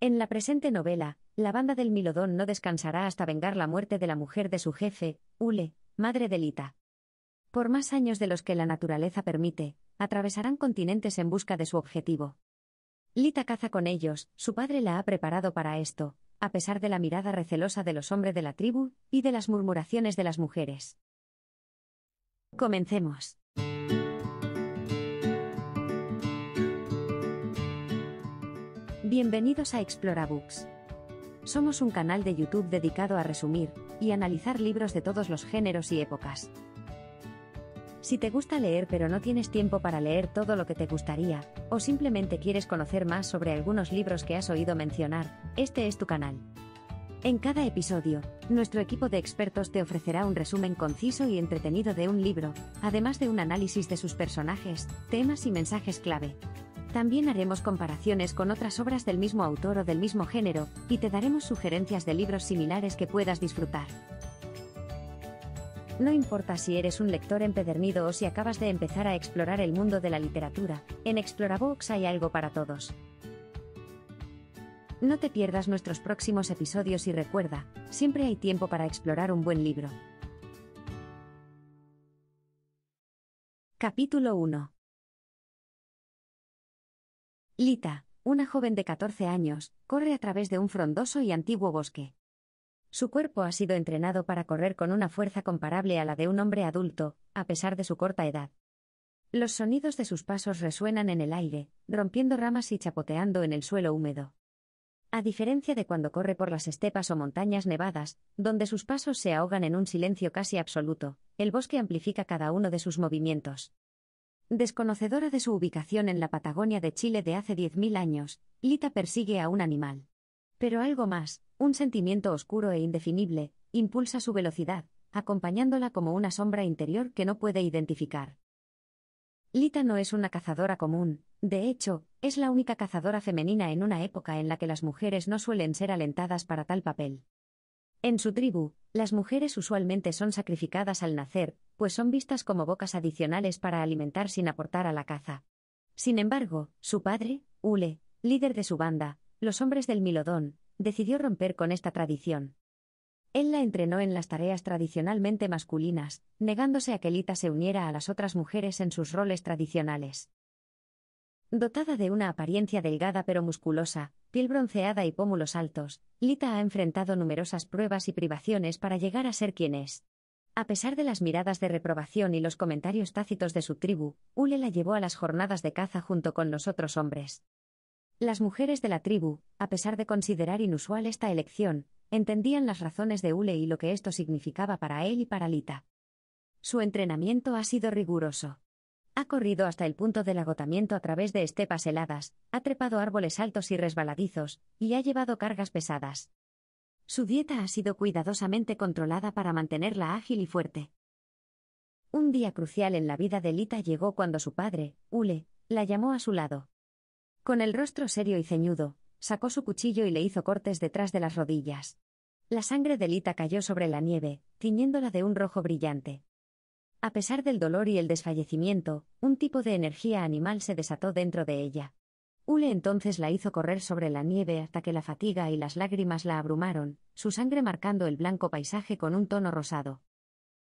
En la presente novela, la banda del Milodón no descansará hasta vengar la muerte de la mujer de su jefe, Ule, madre de Lita. Por más años de los que la naturaleza permite, atravesarán continentes en busca de su objetivo. Lita caza con ellos, su padre la ha preparado para esto, a pesar de la mirada recelosa de los hombres de la tribu y de las murmuraciones de las mujeres. Comencemos. Bienvenidos a Explorabooks. Somos un canal de YouTube dedicado a resumir y analizar libros de todos los géneros y épocas. Si te gusta leer pero no tienes tiempo para leer todo lo que te gustaría, o simplemente quieres conocer más sobre algunos libros que has oído mencionar, este es tu canal. En cada episodio, nuestro equipo de expertos te ofrecerá un resumen conciso y entretenido de un libro, además de un análisis de sus personajes, temas y mensajes clave. También haremos comparaciones con otras obras del mismo autor o del mismo género, y te daremos sugerencias de libros similares que puedas disfrutar. No importa si eres un lector empedernido o si acabas de empezar a explorar el mundo de la literatura, en Explorabox hay algo para todos. No te pierdas nuestros próximos episodios y recuerda, siempre hay tiempo para explorar un buen libro. Capítulo 1 Lita, una joven de 14 años, corre a través de un frondoso y antiguo bosque. Su cuerpo ha sido entrenado para correr con una fuerza comparable a la de un hombre adulto, a pesar de su corta edad. Los sonidos de sus pasos resuenan en el aire, rompiendo ramas y chapoteando en el suelo húmedo. A diferencia de cuando corre por las estepas o montañas nevadas, donde sus pasos se ahogan en un silencio casi absoluto, el bosque amplifica cada uno de sus movimientos. Desconocedora de su ubicación en la Patagonia de Chile de hace 10.000 años, Lita persigue a un animal. Pero algo más, un sentimiento oscuro e indefinible, impulsa su velocidad, acompañándola como una sombra interior que no puede identificar. Lita no es una cazadora común, de hecho, es la única cazadora femenina en una época en la que las mujeres no suelen ser alentadas para tal papel. En su tribu, las mujeres usualmente son sacrificadas al nacer, pues son vistas como bocas adicionales para alimentar sin aportar a la caza. Sin embargo, su padre, Ule, líder de su banda, los hombres del Milodón, decidió romper con esta tradición. Él la entrenó en las tareas tradicionalmente masculinas, negándose a que Lita se uniera a las otras mujeres en sus roles tradicionales. Dotada de una apariencia delgada pero musculosa, piel bronceada y pómulos altos, Lita ha enfrentado numerosas pruebas y privaciones para llegar a ser quien es. A pesar de las miradas de reprobación y los comentarios tácitos de su tribu, Ule la llevó a las jornadas de caza junto con los otros hombres. Las mujeres de la tribu, a pesar de considerar inusual esta elección, entendían las razones de Ule y lo que esto significaba para él y para Lita. Su entrenamiento ha sido riguroso. Ha corrido hasta el punto del agotamiento a través de estepas heladas, ha trepado árboles altos y resbaladizos, y ha llevado cargas pesadas. Su dieta ha sido cuidadosamente controlada para mantenerla ágil y fuerte. Un día crucial en la vida de Lita llegó cuando su padre, Ule, la llamó a su lado. Con el rostro serio y ceñudo, sacó su cuchillo y le hizo cortes detrás de las rodillas. La sangre de Lita cayó sobre la nieve, tiñéndola de un rojo brillante. A pesar del dolor y el desfallecimiento, un tipo de energía animal se desató dentro de ella. Ule entonces la hizo correr sobre la nieve hasta que la fatiga y las lágrimas la abrumaron, su sangre marcando el blanco paisaje con un tono rosado.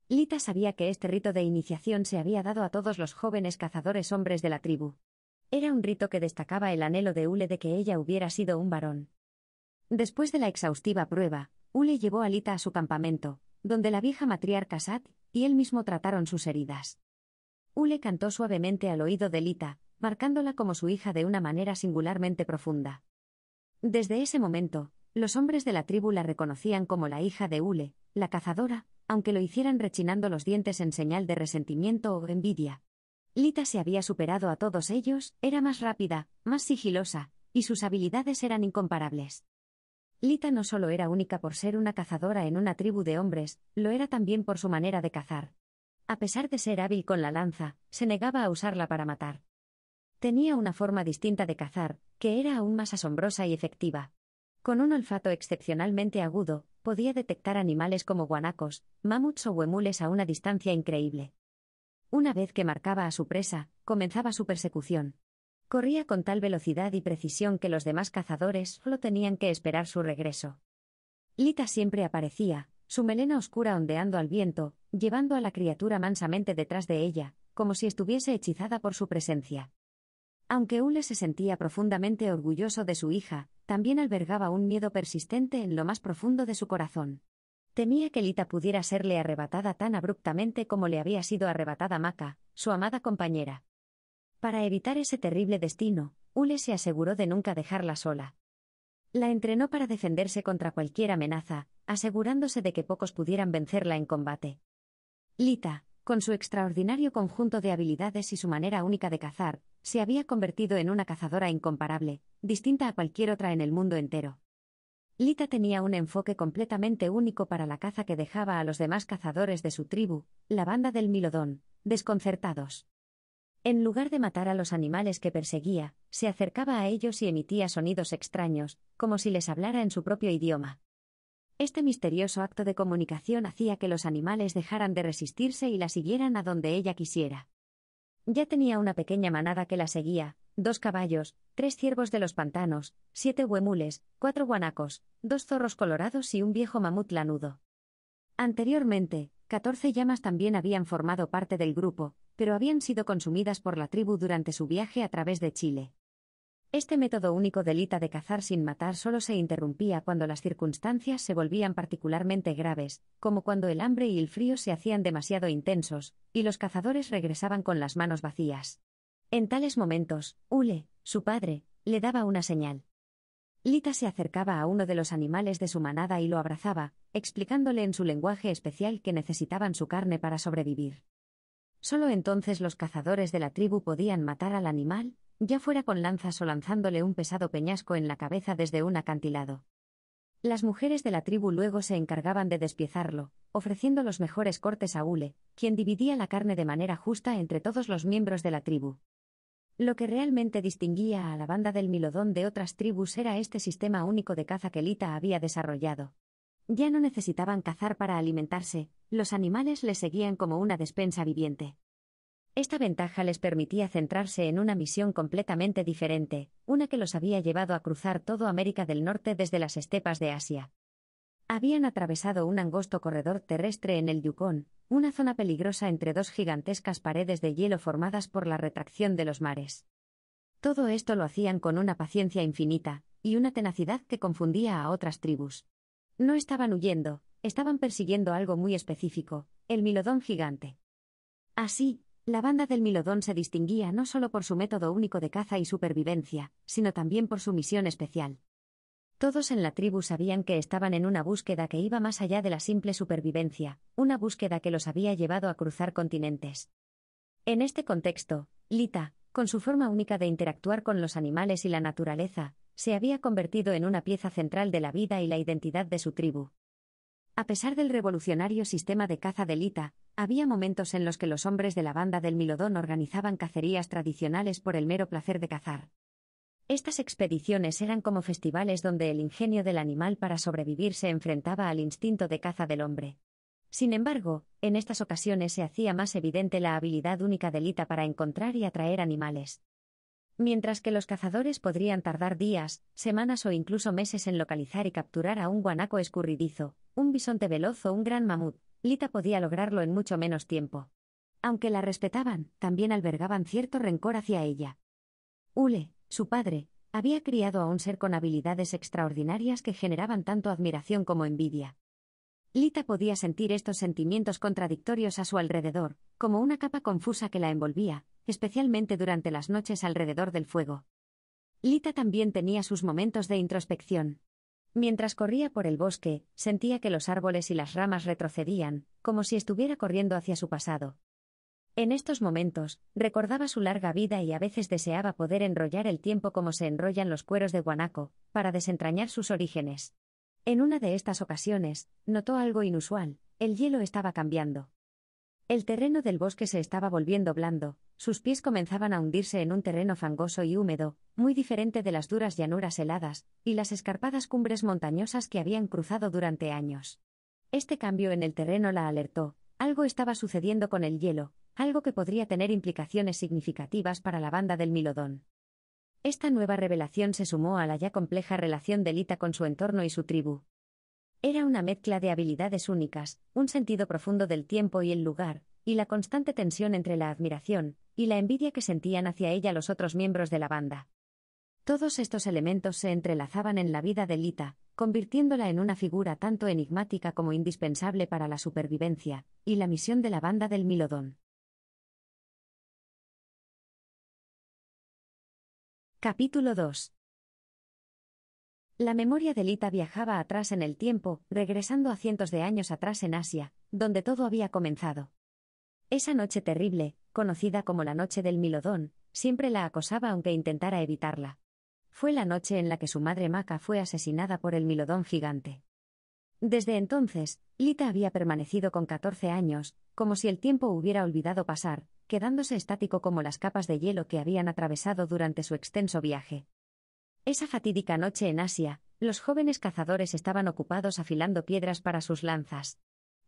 Lita sabía que este rito de iniciación se había dado a todos los jóvenes cazadores hombres de la tribu. Era un rito que destacaba el anhelo de Ule de que ella hubiera sido un varón. Después de la exhaustiva prueba, Ule llevó a Lita a su campamento, donde la vieja matriarca Sat y él mismo trataron sus heridas. Ule cantó suavemente al oído de Lita, marcándola como su hija de una manera singularmente profunda. Desde ese momento, los hombres de la tribu la reconocían como la hija de Ule, la cazadora, aunque lo hicieran rechinando los dientes en señal de resentimiento o envidia. Lita se había superado a todos ellos, era más rápida, más sigilosa, y sus habilidades eran incomparables. Lita no solo era única por ser una cazadora en una tribu de hombres, lo era también por su manera de cazar. A pesar de ser hábil con la lanza, se negaba a usarla para matar. Tenía una forma distinta de cazar, que era aún más asombrosa y efectiva. Con un olfato excepcionalmente agudo, podía detectar animales como guanacos, mamuts o huemules a una distancia increíble. Una vez que marcaba a su presa, comenzaba su persecución. Corría con tal velocidad y precisión que los demás cazadores solo tenían que esperar su regreso. Lita siempre aparecía, su melena oscura ondeando al viento, llevando a la criatura mansamente detrás de ella, como si estuviese hechizada por su presencia. Aunque Ule se sentía profundamente orgulloso de su hija, también albergaba un miedo persistente en lo más profundo de su corazón. Temía que Lita pudiera serle arrebatada tan abruptamente como le había sido arrebatada Maca, su amada compañera. Para evitar ese terrible destino, Ule se aseguró de nunca dejarla sola. La entrenó para defenderse contra cualquier amenaza, asegurándose de que pocos pudieran vencerla en combate. Lita, con su extraordinario conjunto de habilidades y su manera única de cazar, se había convertido en una cazadora incomparable, distinta a cualquier otra en el mundo entero. Lita tenía un enfoque completamente único para la caza que dejaba a los demás cazadores de su tribu, la banda del Milodón, desconcertados. En lugar de matar a los animales que perseguía, se acercaba a ellos y emitía sonidos extraños, como si les hablara en su propio idioma. Este misterioso acto de comunicación hacía que los animales dejaran de resistirse y la siguieran a donde ella quisiera. Ya tenía una pequeña manada que la seguía, dos caballos, tres ciervos de los pantanos, siete huemules, cuatro guanacos, dos zorros colorados y un viejo mamut lanudo. Anteriormente, catorce llamas también habían formado parte del grupo, pero habían sido consumidas por la tribu durante su viaje a través de Chile. Este método único de Lita de cazar sin matar solo se interrumpía cuando las circunstancias se volvían particularmente graves, como cuando el hambre y el frío se hacían demasiado intensos, y los cazadores regresaban con las manos vacías. En tales momentos, Ule, su padre, le daba una señal. Lita se acercaba a uno de los animales de su manada y lo abrazaba, explicándole en su lenguaje especial que necesitaban su carne para sobrevivir. Solo entonces los cazadores de la tribu podían matar al animal, ya fuera con lanzas o lanzándole un pesado peñasco en la cabeza desde un acantilado. Las mujeres de la tribu luego se encargaban de despiezarlo, ofreciendo los mejores cortes a Ule, quien dividía la carne de manera justa entre todos los miembros de la tribu. Lo que realmente distinguía a la banda del Milodón de otras tribus era este sistema único de caza que Lita había desarrollado. Ya no necesitaban cazar para alimentarse, los animales les seguían como una despensa viviente. Esta ventaja les permitía centrarse en una misión completamente diferente, una que los había llevado a cruzar todo América del Norte desde las estepas de Asia. Habían atravesado un angosto corredor terrestre en el Yukon, una zona peligrosa entre dos gigantescas paredes de hielo formadas por la retracción de los mares. Todo esto lo hacían con una paciencia infinita, y una tenacidad que confundía a otras tribus. No estaban huyendo, estaban persiguiendo algo muy específico, el milodón gigante. Así, la banda del milodón se distinguía no solo por su método único de caza y supervivencia, sino también por su misión especial. Todos en la tribu sabían que estaban en una búsqueda que iba más allá de la simple supervivencia, una búsqueda que los había llevado a cruzar continentes. En este contexto, Lita, con su forma única de interactuar con los animales y la naturaleza, se había convertido en una pieza central de la vida y la identidad de su tribu. A pesar del revolucionario sistema de caza de Lita, había momentos en los que los hombres de la banda del Milodón organizaban cacerías tradicionales por el mero placer de cazar. Estas expediciones eran como festivales donde el ingenio del animal para sobrevivir se enfrentaba al instinto de caza del hombre. Sin embargo, en estas ocasiones se hacía más evidente la habilidad única de Lita para encontrar y atraer animales. Mientras que los cazadores podrían tardar días, semanas o incluso meses en localizar y capturar a un guanaco escurridizo, un bisonte veloz o un gran mamut, Lita podía lograrlo en mucho menos tiempo. Aunque la respetaban, también albergaban cierto rencor hacia ella. Ule, su padre, había criado a un ser con habilidades extraordinarias que generaban tanto admiración como envidia. Lita podía sentir estos sentimientos contradictorios a su alrededor, como una capa confusa que la envolvía, especialmente durante las noches alrededor del fuego. Lita también tenía sus momentos de introspección. Mientras corría por el bosque, sentía que los árboles y las ramas retrocedían, como si estuviera corriendo hacia su pasado. En estos momentos, recordaba su larga vida y a veces deseaba poder enrollar el tiempo como se enrollan los cueros de guanaco, para desentrañar sus orígenes. En una de estas ocasiones, notó algo inusual, el hielo estaba cambiando. El terreno del bosque se estaba volviendo blando, sus pies comenzaban a hundirse en un terreno fangoso y húmedo, muy diferente de las duras llanuras heladas, y las escarpadas cumbres montañosas que habían cruzado durante años. Este cambio en el terreno la alertó, algo estaba sucediendo con el hielo, algo que podría tener implicaciones significativas para la banda del Milodón. Esta nueva revelación se sumó a la ya compleja relación de Lita con su entorno y su tribu. Era una mezcla de habilidades únicas, un sentido profundo del tiempo y el lugar, y la constante tensión entre la admiración y la envidia que sentían hacia ella los otros miembros de la banda. Todos estos elementos se entrelazaban en la vida de Lita, convirtiéndola en una figura tanto enigmática como indispensable para la supervivencia, y la misión de la banda del Milodón. Capítulo 2. La memoria de Lita viajaba atrás en el tiempo, regresando a cientos de años atrás en Asia, donde todo había comenzado. Esa noche terrible, conocida como la noche del Milodón, siempre la acosaba aunque intentara evitarla. Fue la noche en la que su madre Maca fue asesinada por el Milodón gigante. Desde entonces, Lita había permanecido con 14 años, como si el tiempo hubiera olvidado pasar, quedándose estático como las capas de hielo que habían atravesado durante su extenso viaje. Esa fatídica noche en Asia, los jóvenes cazadores estaban ocupados afilando piedras para sus lanzas.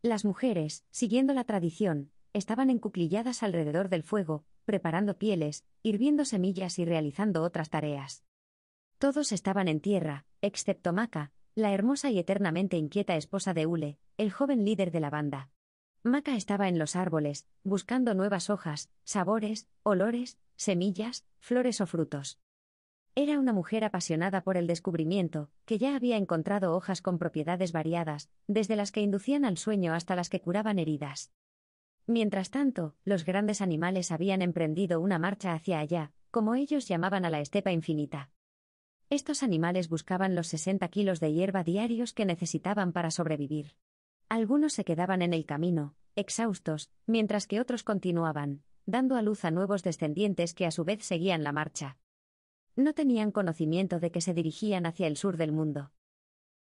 Las mujeres, siguiendo la tradición, estaban encuclilladas alrededor del fuego, preparando pieles, hirviendo semillas y realizando otras tareas. Todos estaban en tierra, excepto Maca, la hermosa y eternamente inquieta esposa de Ule, el joven líder de la banda. Maca estaba en los árboles, buscando nuevas hojas, sabores, olores, semillas, flores o frutos. Era una mujer apasionada por el descubrimiento, que ya había encontrado hojas con propiedades variadas, desde las que inducían al sueño hasta las que curaban heridas. Mientras tanto, los grandes animales habían emprendido una marcha hacia allá, como ellos llamaban a la estepa infinita. Estos animales buscaban los 60 kilos de hierba diarios que necesitaban para sobrevivir. Algunos se quedaban en el camino, exhaustos, mientras que otros continuaban, dando a luz a nuevos descendientes que a su vez seguían la marcha no tenían conocimiento de que se dirigían hacia el sur del mundo.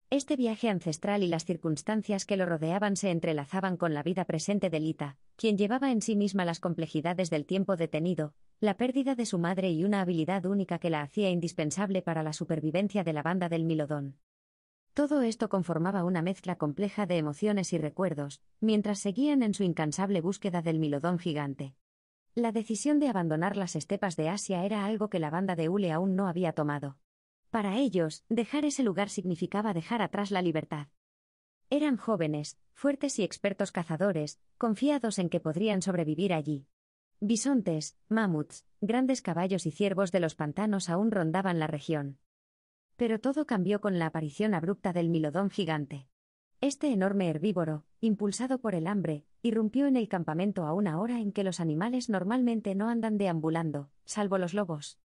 Este viaje ancestral y las circunstancias que lo rodeaban se entrelazaban con la vida presente de Lita, quien llevaba en sí misma las complejidades del tiempo detenido, la pérdida de su madre y una habilidad única que la hacía indispensable para la supervivencia de la banda del Milodón. Todo esto conformaba una mezcla compleja de emociones y recuerdos, mientras seguían en su incansable búsqueda del Milodón gigante. La decisión de abandonar las estepas de Asia era algo que la banda de Ule aún no había tomado. Para ellos, dejar ese lugar significaba dejar atrás la libertad. Eran jóvenes, fuertes y expertos cazadores, confiados en que podrían sobrevivir allí. Bisontes, mamuts, grandes caballos y ciervos de los pantanos aún rondaban la región. Pero todo cambió con la aparición abrupta del milodón gigante. Este enorme herbívoro, impulsado por el hambre, irrumpió en el campamento a una hora en que los animales normalmente no andan deambulando, salvo los lobos.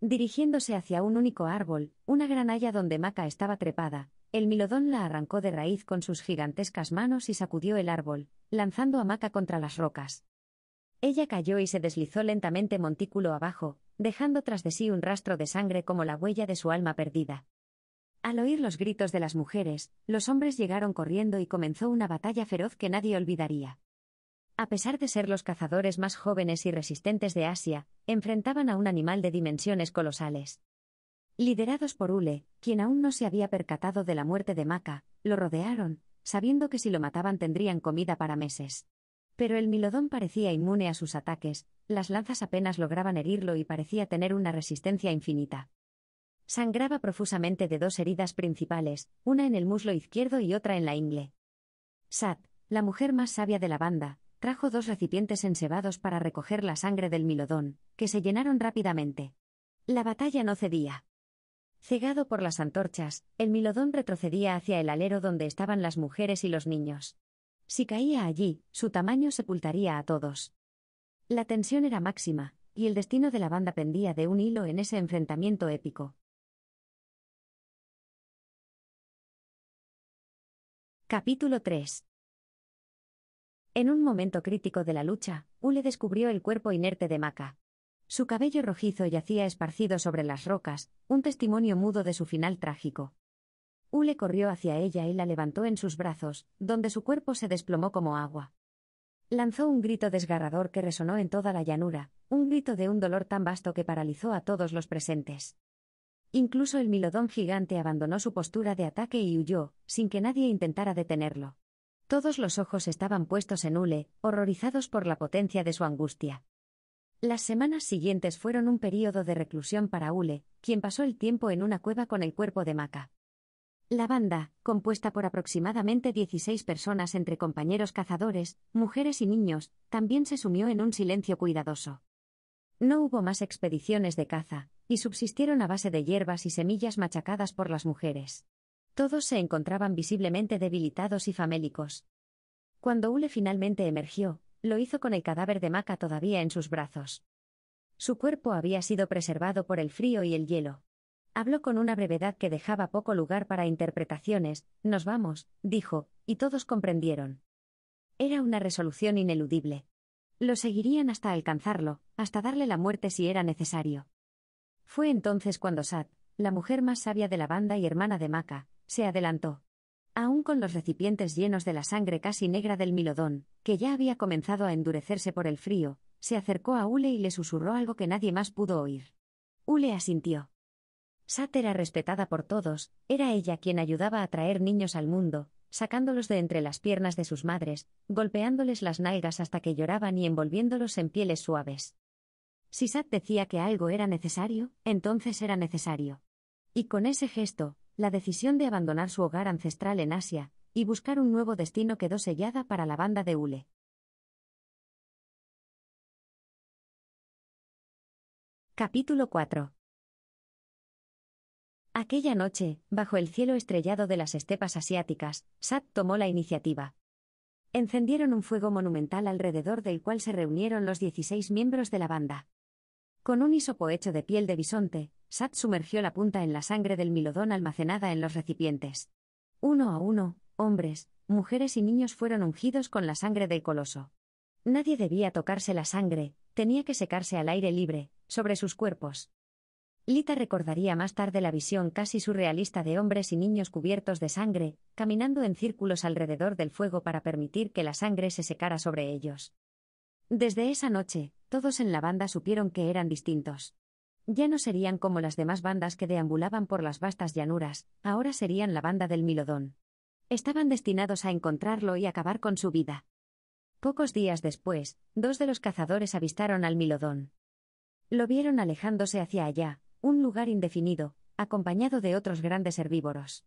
Dirigiéndose hacia un único árbol, una granalla donde Maca estaba trepada, el milodón la arrancó de raíz con sus gigantescas manos y sacudió el árbol, lanzando a Maca contra las rocas. Ella cayó y se deslizó lentamente montículo abajo, dejando tras de sí un rastro de sangre como la huella de su alma perdida. Al oír los gritos de las mujeres, los hombres llegaron corriendo y comenzó una batalla feroz que nadie olvidaría. A pesar de ser los cazadores más jóvenes y resistentes de Asia, enfrentaban a un animal de dimensiones colosales. Liderados por Ule, quien aún no se había percatado de la muerte de Maca, lo rodearon, sabiendo que si lo mataban tendrían comida para meses. Pero el milodón parecía inmune a sus ataques, las lanzas apenas lograban herirlo y parecía tener una resistencia infinita sangraba profusamente de dos heridas principales, una en el muslo izquierdo y otra en la ingle. Sat, la mujer más sabia de la banda, trajo dos recipientes ensebados para recoger la sangre del milodón, que se llenaron rápidamente. La batalla no cedía. Cegado por las antorchas, el milodón retrocedía hacia el alero donde estaban las mujeres y los niños. Si caía allí, su tamaño sepultaría a todos. La tensión era máxima, y el destino de la banda pendía de un hilo en ese enfrentamiento épico. Capítulo 3. En un momento crítico de la lucha, Ule descubrió el cuerpo inerte de Maca. Su cabello rojizo yacía esparcido sobre las rocas, un testimonio mudo de su final trágico. Ule corrió hacia ella y la levantó en sus brazos, donde su cuerpo se desplomó como agua. Lanzó un grito desgarrador que resonó en toda la llanura, un grito de un dolor tan vasto que paralizó a todos los presentes. Incluso el milodón gigante abandonó su postura de ataque y huyó, sin que nadie intentara detenerlo. Todos los ojos estaban puestos en Ule, horrorizados por la potencia de su angustia. Las semanas siguientes fueron un período de reclusión para Ule, quien pasó el tiempo en una cueva con el cuerpo de Maca. La banda, compuesta por aproximadamente 16 personas entre compañeros cazadores, mujeres y niños, también se sumió en un silencio cuidadoso. No hubo más expediciones de caza, y subsistieron a base de hierbas y semillas machacadas por las mujeres. Todos se encontraban visiblemente debilitados y famélicos. Cuando Ule finalmente emergió, lo hizo con el cadáver de Maca todavía en sus brazos. Su cuerpo había sido preservado por el frío y el hielo. Habló con una brevedad que dejaba poco lugar para interpretaciones. Nos vamos, dijo, y todos comprendieron. Era una resolución ineludible. Lo seguirían hasta alcanzarlo, hasta darle la muerte si era necesario. Fue entonces cuando Sat, la mujer más sabia de la banda y hermana de Maca, se adelantó. Aún con los recipientes llenos de la sangre casi negra del milodón, que ya había comenzado a endurecerse por el frío, se acercó a Ule y le susurró algo que nadie más pudo oír. Ule asintió. Sat era respetada por todos, era ella quien ayudaba a traer niños al mundo, sacándolos de entre las piernas de sus madres, golpeándoles las nalgas hasta que lloraban y envolviéndolos en pieles suaves. Si Sat decía que algo era necesario, entonces era necesario. Y con ese gesto, la decisión de abandonar su hogar ancestral en Asia, y buscar un nuevo destino quedó sellada para la banda de Ule. Capítulo 4 Aquella noche, bajo el cielo estrellado de las estepas asiáticas, Sat tomó la iniciativa. Encendieron un fuego monumental alrededor del cual se reunieron los 16 miembros de la banda. Con un hisopo hecho de piel de bisonte, Sat sumergió la punta en la sangre del milodón almacenada en los recipientes. Uno a uno, hombres, mujeres y niños fueron ungidos con la sangre del coloso. Nadie debía tocarse la sangre, tenía que secarse al aire libre, sobre sus cuerpos. Lita recordaría más tarde la visión casi surrealista de hombres y niños cubiertos de sangre, caminando en círculos alrededor del fuego para permitir que la sangre se secara sobre ellos. Desde esa noche, todos en la banda supieron que eran distintos. Ya no serían como las demás bandas que deambulaban por las vastas llanuras, ahora serían la banda del Milodón. Estaban destinados a encontrarlo y acabar con su vida. Pocos días después, dos de los cazadores avistaron al Milodón. Lo vieron alejándose hacia allá, un lugar indefinido, acompañado de otros grandes herbívoros.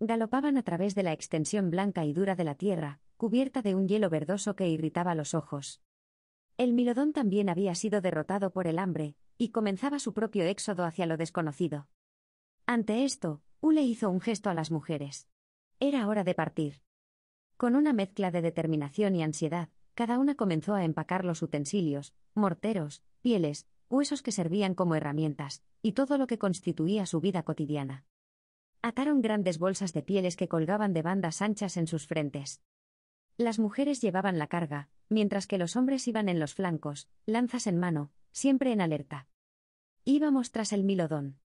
Galopaban a través de la extensión blanca y dura de la tierra, cubierta de un hielo verdoso que irritaba los ojos. El Milodón también había sido derrotado por el hambre, y comenzaba su propio éxodo hacia lo desconocido. Ante esto, Ule hizo un gesto a las mujeres. Era hora de partir. Con una mezcla de determinación y ansiedad, cada una comenzó a empacar los utensilios, morteros, pieles, huesos que servían como herramientas, y todo lo que constituía su vida cotidiana. Ataron grandes bolsas de pieles que colgaban de bandas anchas en sus frentes. Las mujeres llevaban la carga, mientras que los hombres iban en los flancos, lanzas en mano, siempre en alerta. Íbamos tras el milodón.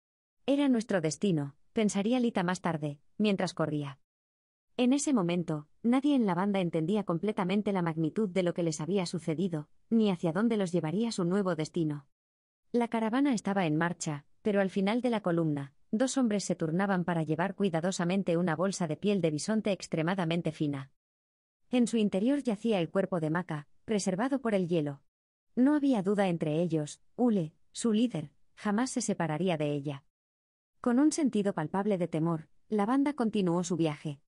Era nuestro destino, pensaría Lita más tarde, mientras corría. En ese momento, nadie en la banda entendía completamente la magnitud de lo que les había sucedido, ni hacia dónde los llevaría su nuevo destino. La caravana estaba en marcha, pero al final de la columna, dos hombres se turnaban para llevar cuidadosamente una bolsa de piel de bisonte extremadamente fina. En su interior yacía el cuerpo de Maca, preservado por el hielo. No había duda entre ellos, Ule, su líder, jamás se separaría de ella. Con un sentido palpable de temor, la banda continuó su viaje.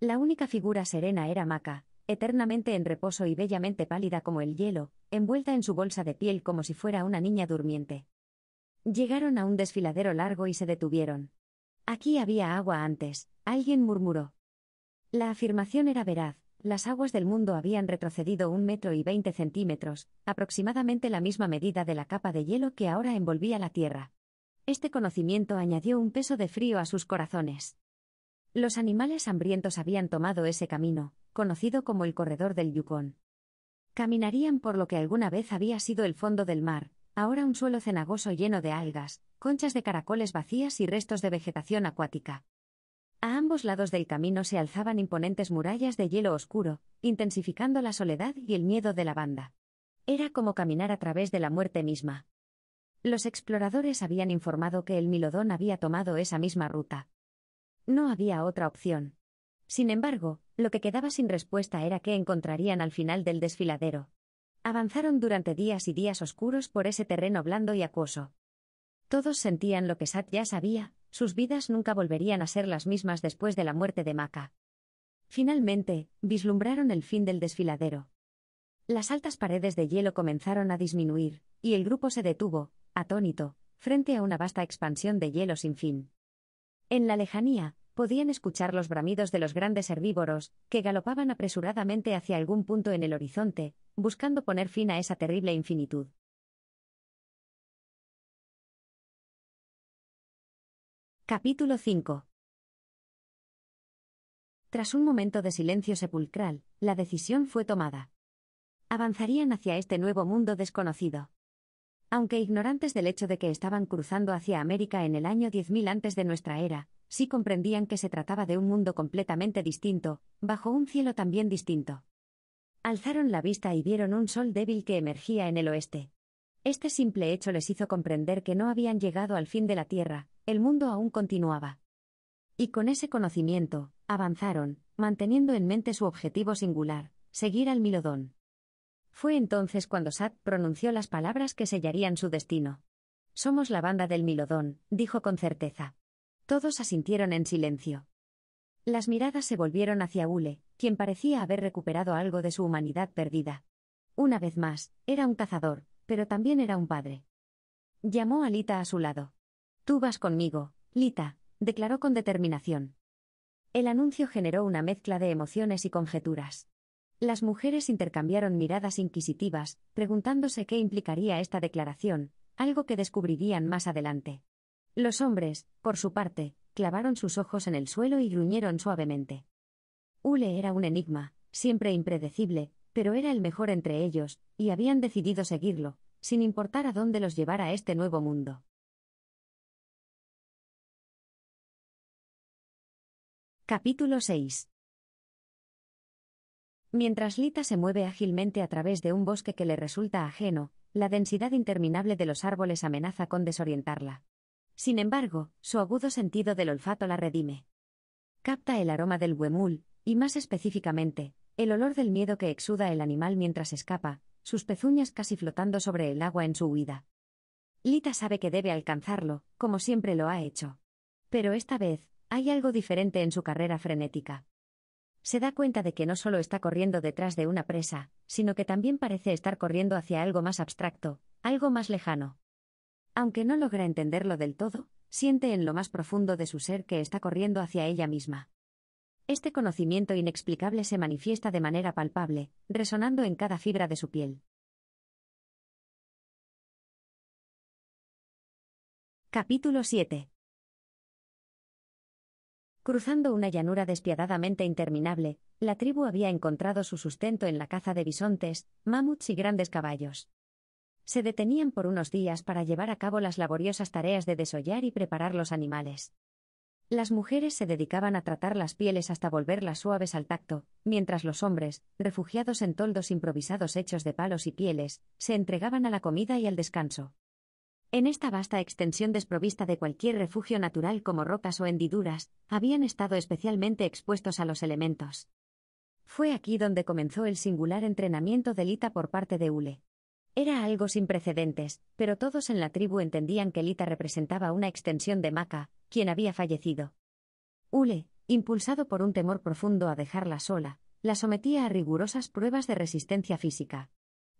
La única figura serena era Maca, eternamente en reposo y bellamente pálida como el hielo, envuelta en su bolsa de piel como si fuera una niña durmiente. Llegaron a un desfiladero largo y se detuvieron. Aquí había agua antes, alguien murmuró. La afirmación era veraz, las aguas del mundo habían retrocedido un metro y veinte centímetros, aproximadamente la misma medida de la capa de hielo que ahora envolvía la Tierra. Este conocimiento añadió un peso de frío a sus corazones. Los animales hambrientos habían tomado ese camino, conocido como el corredor del Yukon. Caminarían por lo que alguna vez había sido el fondo del mar, ahora un suelo cenagoso lleno de algas, conchas de caracoles vacías y restos de vegetación acuática. A ambos lados del camino se alzaban imponentes murallas de hielo oscuro, intensificando la soledad y el miedo de la banda. Era como caminar a través de la muerte misma. Los exploradores habían informado que el Milodón había tomado esa misma ruta. No había otra opción. Sin embargo, lo que quedaba sin respuesta era qué encontrarían al final del desfiladero. Avanzaron durante días y días oscuros por ese terreno blando y acuoso. Todos sentían lo que Sat ya sabía, sus vidas nunca volverían a ser las mismas después de la muerte de Maca. Finalmente, vislumbraron el fin del desfiladero. Las altas paredes de hielo comenzaron a disminuir, y el grupo se detuvo, atónito, frente a una vasta expansión de hielo sin fin. En la lejanía, podían escuchar los bramidos de los grandes herbívoros, que galopaban apresuradamente hacia algún punto en el horizonte, buscando poner fin a esa terrible infinitud. Capítulo 5. Tras un momento de silencio sepulcral, la decisión fue tomada. Avanzarían hacia este nuevo mundo desconocido. Aunque ignorantes del hecho de que estaban cruzando hacia América en el año 10.000 antes de nuestra era, sí comprendían que se trataba de un mundo completamente distinto, bajo un cielo también distinto. Alzaron la vista y vieron un sol débil que emergía en el oeste. Este simple hecho les hizo comprender que no habían llegado al fin de la Tierra, el mundo aún continuaba. Y con ese conocimiento, avanzaron, manteniendo en mente su objetivo singular, seguir al Milodón. Fue entonces cuando Sat pronunció las palabras que sellarían su destino. Somos la banda del Milodón, dijo con certeza. Todos asintieron en silencio. Las miradas se volvieron hacia Ule, quien parecía haber recuperado algo de su humanidad perdida. Una vez más, era un cazador, pero también era un padre. Llamó a Lita a su lado. Tú vas conmigo, Lita, declaró con determinación. El anuncio generó una mezcla de emociones y conjeturas. Las mujeres intercambiaron miradas inquisitivas, preguntándose qué implicaría esta declaración, algo que descubrirían más adelante. Los hombres, por su parte, clavaron sus ojos en el suelo y gruñeron suavemente. Ule era un enigma, siempre impredecible, pero era el mejor entre ellos, y habían decidido seguirlo, sin importar a dónde los llevara este nuevo mundo. Capítulo 6 Mientras Lita se mueve ágilmente a través de un bosque que le resulta ajeno, la densidad interminable de los árboles amenaza con desorientarla. Sin embargo, su agudo sentido del olfato la redime. Capta el aroma del huemul, y más específicamente, el olor del miedo que exuda el animal mientras escapa, sus pezuñas casi flotando sobre el agua en su huida. Lita sabe que debe alcanzarlo, como siempre lo ha hecho. Pero esta vez, hay algo diferente en su carrera frenética. Se da cuenta de que no solo está corriendo detrás de una presa, sino que también parece estar corriendo hacia algo más abstracto, algo más lejano. Aunque no logra entenderlo del todo, siente en lo más profundo de su ser que está corriendo hacia ella misma. Este conocimiento inexplicable se manifiesta de manera palpable, resonando en cada fibra de su piel. Capítulo 7. Cruzando una llanura despiadadamente interminable, la tribu había encontrado su sustento en la caza de bisontes, mamuts y grandes caballos. Se detenían por unos días para llevar a cabo las laboriosas tareas de desollar y preparar los animales. Las mujeres se dedicaban a tratar las pieles hasta volverlas suaves al tacto, mientras los hombres, refugiados en toldos improvisados hechos de palos y pieles, se entregaban a la comida y al descanso. En esta vasta extensión desprovista de cualquier refugio natural como rocas o hendiduras, habían estado especialmente expuestos a los elementos. Fue aquí donde comenzó el singular entrenamiento de Lita por parte de Ule. Era algo sin precedentes, pero todos en la tribu entendían que Lita representaba una extensión de Maca, quien había fallecido. Hule, impulsado por un temor profundo a dejarla sola, la sometía a rigurosas pruebas de resistencia física.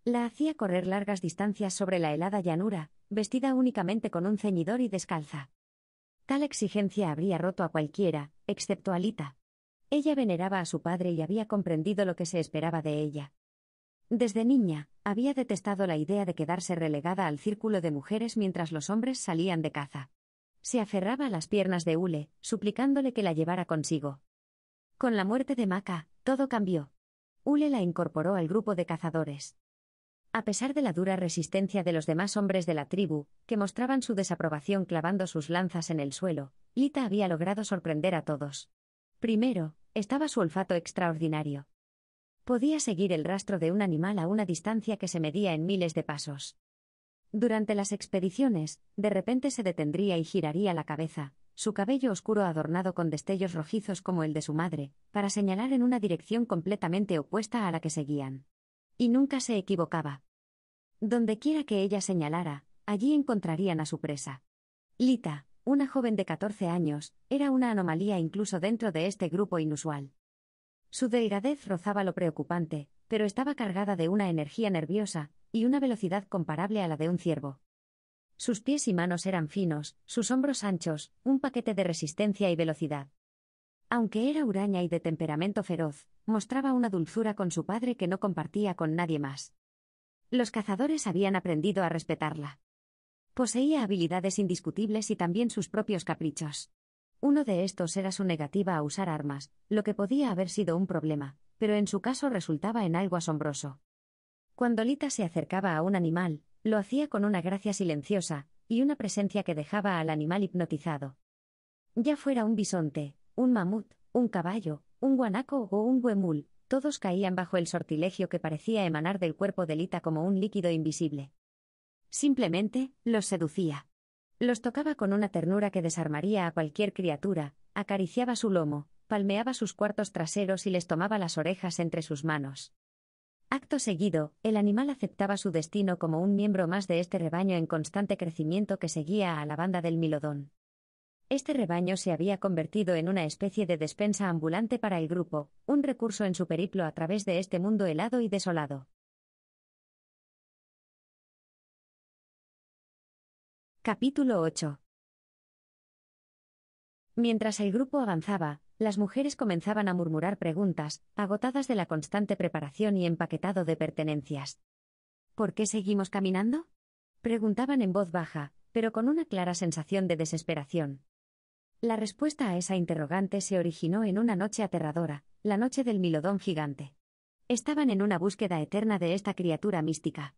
La hacía correr largas distancias sobre la helada llanura, vestida únicamente con un ceñidor y descalza. Tal exigencia habría roto a cualquiera, excepto a Lita. Ella veneraba a su padre y había comprendido lo que se esperaba de ella. Desde niña, había detestado la idea de quedarse relegada al círculo de mujeres mientras los hombres salían de caza se aferraba a las piernas de Ule, suplicándole que la llevara consigo. Con la muerte de Maca, todo cambió. Ule la incorporó al grupo de cazadores. A pesar de la dura resistencia de los demás hombres de la tribu, que mostraban su desaprobación clavando sus lanzas en el suelo, Lita había logrado sorprender a todos. Primero, estaba su olfato extraordinario. Podía seguir el rastro de un animal a una distancia que se medía en miles de pasos. Durante las expediciones, de repente se detendría y giraría la cabeza, su cabello oscuro adornado con destellos rojizos como el de su madre, para señalar en una dirección completamente opuesta a la que seguían. Y nunca se equivocaba. Dondequiera que ella señalara, allí encontrarían a su presa. Lita, una joven de 14 años, era una anomalía incluso dentro de este grupo inusual. Su delgadez rozaba lo preocupante, pero estaba cargada de una energía nerviosa, y una velocidad comparable a la de un ciervo. Sus pies y manos eran finos, sus hombros anchos, un paquete de resistencia y velocidad. Aunque era huraña y de temperamento feroz, mostraba una dulzura con su padre que no compartía con nadie más. Los cazadores habían aprendido a respetarla. Poseía habilidades indiscutibles y también sus propios caprichos. Uno de estos era su negativa a usar armas, lo que podía haber sido un problema, pero en su caso resultaba en algo asombroso. Cuando Lita se acercaba a un animal, lo hacía con una gracia silenciosa, y una presencia que dejaba al animal hipnotizado. Ya fuera un bisonte, un mamut, un caballo, un guanaco o un huemul, todos caían bajo el sortilegio que parecía emanar del cuerpo de Lita como un líquido invisible. Simplemente, los seducía. Los tocaba con una ternura que desarmaría a cualquier criatura, acariciaba su lomo, palmeaba sus cuartos traseros y les tomaba las orejas entre sus manos. Acto seguido, el animal aceptaba su destino como un miembro más de este rebaño en constante crecimiento que seguía a la banda del milodón. Este rebaño se había convertido en una especie de despensa ambulante para el grupo, un recurso en su periplo a través de este mundo helado y desolado. Capítulo 8 Mientras el grupo avanzaba, las mujeres comenzaban a murmurar preguntas, agotadas de la constante preparación y empaquetado de pertenencias. ¿Por qué seguimos caminando? Preguntaban en voz baja, pero con una clara sensación de desesperación. La respuesta a esa interrogante se originó en una noche aterradora, la noche del milodón gigante. Estaban en una búsqueda eterna de esta criatura mística.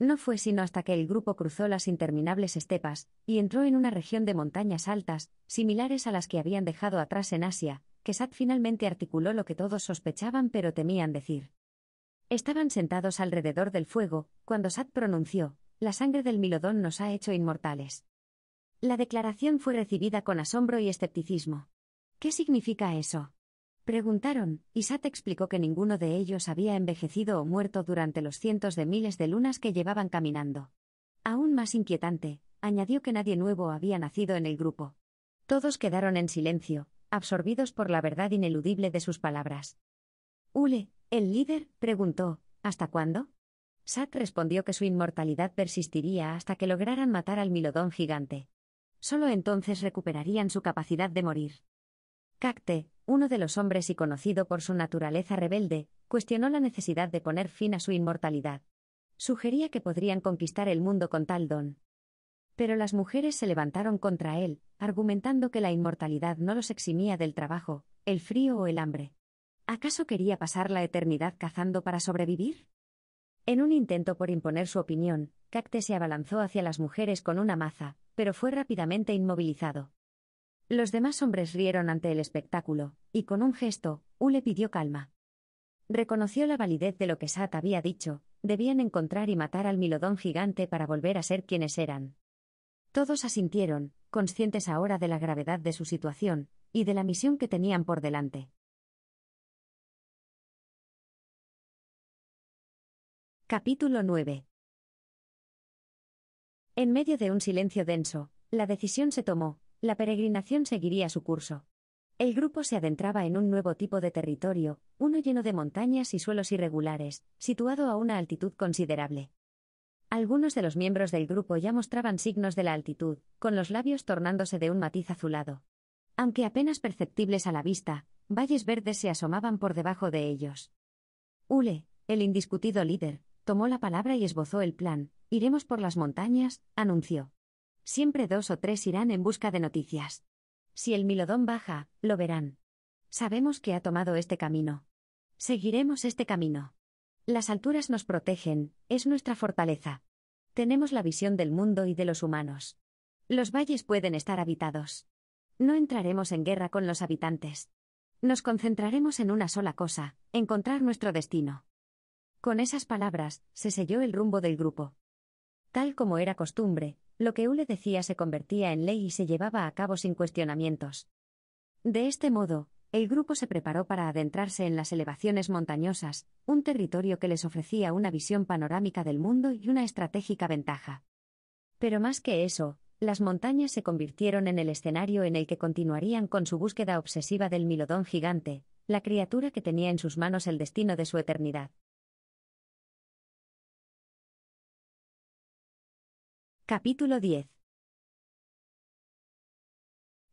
No fue sino hasta que el grupo cruzó las interminables estepas, y entró en una región de montañas altas, similares a las que habían dejado atrás en Asia, que Sat finalmente articuló lo que todos sospechaban pero temían decir. Estaban sentados alrededor del fuego, cuando Sat pronunció, La sangre del milodón nos ha hecho inmortales. La declaración fue recibida con asombro y escepticismo. ¿Qué significa eso? Preguntaron, y Sat explicó que ninguno de ellos había envejecido o muerto durante los cientos de miles de lunas que llevaban caminando. Aún más inquietante, añadió que nadie nuevo había nacido en el grupo. Todos quedaron en silencio, absorbidos por la verdad ineludible de sus palabras. Ule, el líder, preguntó, ¿hasta cuándo? Sat respondió que su inmortalidad persistiría hasta que lograran matar al milodón gigante. Solo entonces recuperarían su capacidad de morir. Cacte, uno de los hombres y conocido por su naturaleza rebelde, cuestionó la necesidad de poner fin a su inmortalidad. Sugería que podrían conquistar el mundo con tal don. Pero las mujeres se levantaron contra él, argumentando que la inmortalidad no los eximía del trabajo, el frío o el hambre. ¿Acaso quería pasar la eternidad cazando para sobrevivir? En un intento por imponer su opinión, Cacte se abalanzó hacia las mujeres con una maza, pero fue rápidamente inmovilizado. Los demás hombres rieron ante el espectáculo, y con un gesto, U le pidió calma. Reconoció la validez de lo que Sat había dicho, debían encontrar y matar al milodón gigante para volver a ser quienes eran. Todos asintieron, conscientes ahora de la gravedad de su situación, y de la misión que tenían por delante. Capítulo 9 En medio de un silencio denso, la decisión se tomó, la peregrinación seguiría su curso. El grupo se adentraba en un nuevo tipo de territorio, uno lleno de montañas y suelos irregulares, situado a una altitud considerable. Algunos de los miembros del grupo ya mostraban signos de la altitud, con los labios tornándose de un matiz azulado. Aunque apenas perceptibles a la vista, valles verdes se asomaban por debajo de ellos. Ule, el indiscutido líder, tomó la palabra y esbozó el plan. Iremos por las montañas, anunció siempre dos o tres irán en busca de noticias. Si el milodón baja, lo verán. Sabemos que ha tomado este camino. Seguiremos este camino. Las alturas nos protegen, es nuestra fortaleza. Tenemos la visión del mundo y de los humanos. Los valles pueden estar habitados. No entraremos en guerra con los habitantes. Nos concentraremos en una sola cosa, encontrar nuestro destino. Con esas palabras, se selló el rumbo del grupo. Tal como era costumbre, lo que Ule decía se convertía en ley y se llevaba a cabo sin cuestionamientos. De este modo, el grupo se preparó para adentrarse en las elevaciones montañosas, un territorio que les ofrecía una visión panorámica del mundo y una estratégica ventaja. Pero más que eso, las montañas se convirtieron en el escenario en el que continuarían con su búsqueda obsesiva del milodón gigante, la criatura que tenía en sus manos el destino de su eternidad. Capítulo 10.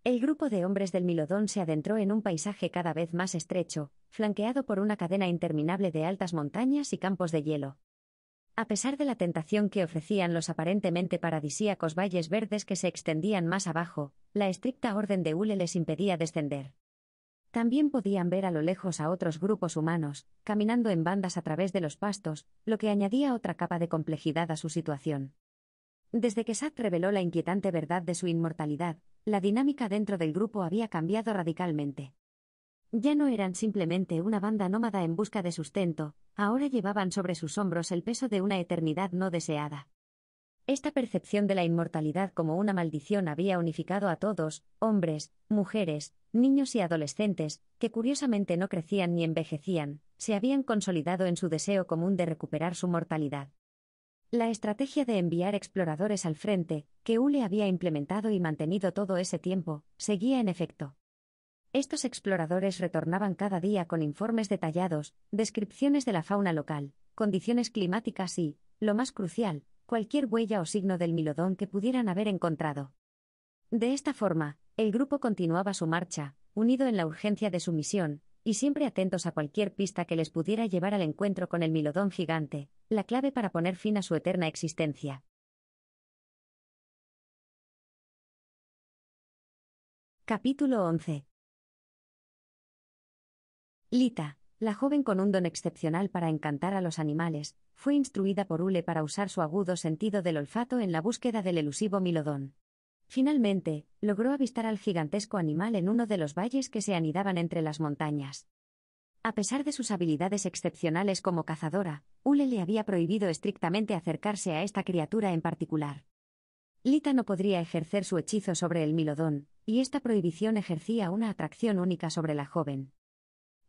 El grupo de hombres del Milodón se adentró en un paisaje cada vez más estrecho, flanqueado por una cadena interminable de altas montañas y campos de hielo. A pesar de la tentación que ofrecían los aparentemente paradisíacos valles verdes que se extendían más abajo, la estricta orden de Hule les impedía descender. También podían ver a lo lejos a otros grupos humanos, caminando en bandas a través de los pastos, lo que añadía otra capa de complejidad a su situación. Desde que Sad reveló la inquietante verdad de su inmortalidad, la dinámica dentro del grupo había cambiado radicalmente. Ya no eran simplemente una banda nómada en busca de sustento, ahora llevaban sobre sus hombros el peso de una eternidad no deseada. Esta percepción de la inmortalidad como una maldición había unificado a todos, hombres, mujeres, niños y adolescentes, que curiosamente no crecían ni envejecían, se habían consolidado en su deseo común de recuperar su mortalidad. La estrategia de enviar exploradores al frente, que Ule había implementado y mantenido todo ese tiempo, seguía en efecto. Estos exploradores retornaban cada día con informes detallados, descripciones de la fauna local, condiciones climáticas y, lo más crucial, cualquier huella o signo del milodón que pudieran haber encontrado. De esta forma, el grupo continuaba su marcha, unido en la urgencia de su misión, y siempre atentos a cualquier pista que les pudiera llevar al encuentro con el milodón gigante, la clave para poner fin a su eterna existencia. Capítulo 11. Lita, la joven con un don excepcional para encantar a los animales, fue instruida por Ule para usar su agudo sentido del olfato en la búsqueda del elusivo milodón. Finalmente, logró avistar al gigantesco animal en uno de los valles que se anidaban entre las montañas. A pesar de sus habilidades excepcionales como cazadora, Ule le había prohibido estrictamente acercarse a esta criatura en particular. Lita no podría ejercer su hechizo sobre el milodón, y esta prohibición ejercía una atracción única sobre la joven.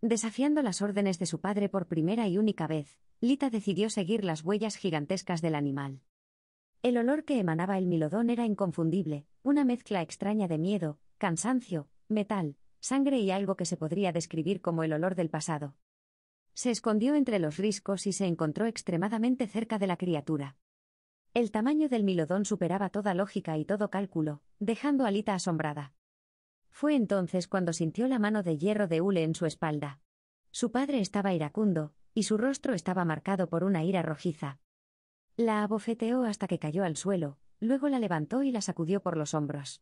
Desafiando las órdenes de su padre por primera y única vez, Lita decidió seguir las huellas gigantescas del animal. El olor que emanaba el milodón era inconfundible, una mezcla extraña de miedo, cansancio, metal, sangre y algo que se podría describir como el olor del pasado. Se escondió entre los riscos y se encontró extremadamente cerca de la criatura. El tamaño del milodón superaba toda lógica y todo cálculo, dejando a Lita asombrada. Fue entonces cuando sintió la mano de hierro de Hule en su espalda. Su padre estaba iracundo, y su rostro estaba marcado por una ira rojiza. La abofeteó hasta que cayó al suelo, luego la levantó y la sacudió por los hombros.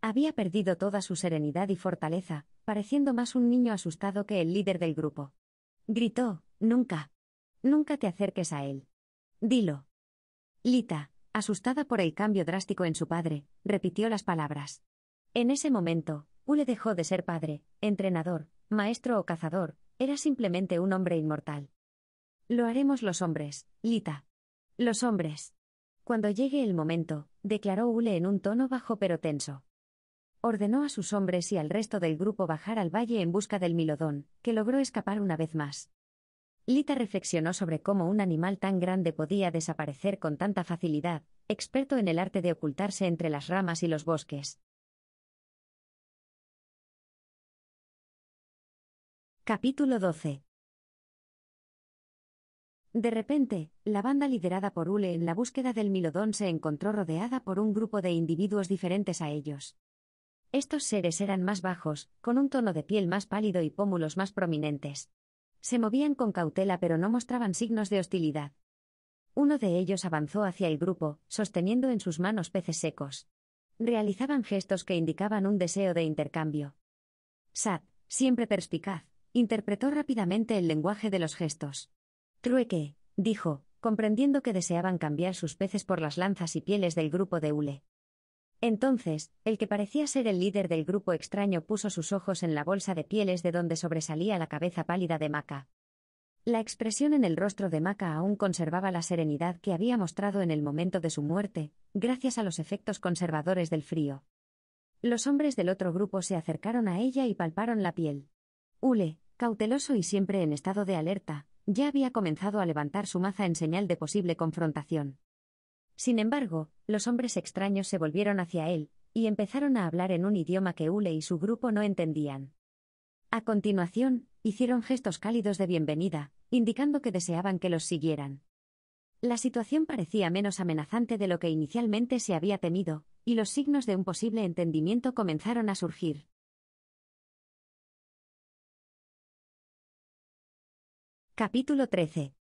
Había perdido toda su serenidad y fortaleza, pareciendo más un niño asustado que el líder del grupo. Gritó, nunca. Nunca te acerques a él. Dilo. Lita, asustada por el cambio drástico en su padre, repitió las palabras. En ese momento, Ule dejó de ser padre, entrenador, maestro o cazador, era simplemente un hombre inmortal. Lo haremos los hombres, Lita. Los hombres. Cuando llegue el momento, declaró Ule en un tono bajo pero tenso ordenó a sus hombres y al resto del grupo bajar al valle en busca del milodón, que logró escapar una vez más. Lita reflexionó sobre cómo un animal tan grande podía desaparecer con tanta facilidad, experto en el arte de ocultarse entre las ramas y los bosques. Capítulo 12 de repente, la banda liderada por Ule en la búsqueda del milodón se encontró rodeada por un grupo de individuos diferentes a ellos. Estos seres eran más bajos, con un tono de piel más pálido y pómulos más prominentes. Se movían con cautela pero no mostraban signos de hostilidad. Uno de ellos avanzó hacia el grupo, sosteniendo en sus manos peces secos. Realizaban gestos que indicaban un deseo de intercambio. Sad, siempre perspicaz, interpretó rápidamente el lenguaje de los gestos. Trueque, dijo, comprendiendo que deseaban cambiar sus peces por las lanzas y pieles del grupo de Hule. Entonces, el que parecía ser el líder del grupo extraño puso sus ojos en la bolsa de pieles de donde sobresalía la cabeza pálida de Maca. La expresión en el rostro de Maca aún conservaba la serenidad que había mostrado en el momento de su muerte, gracias a los efectos conservadores del frío. Los hombres del otro grupo se acercaron a ella y palparon la piel. Ule, cauteloso y siempre en estado de alerta, ya había comenzado a levantar su maza en señal de posible confrontación. Sin embargo, los hombres extraños se volvieron hacia él, y empezaron a hablar en un idioma que Ule y su grupo no entendían. A continuación, hicieron gestos cálidos de bienvenida, indicando que deseaban que los siguieran. La situación parecía menos amenazante de lo que inicialmente se había temido, y los signos de un posible entendimiento comenzaron a surgir. Capítulo 13.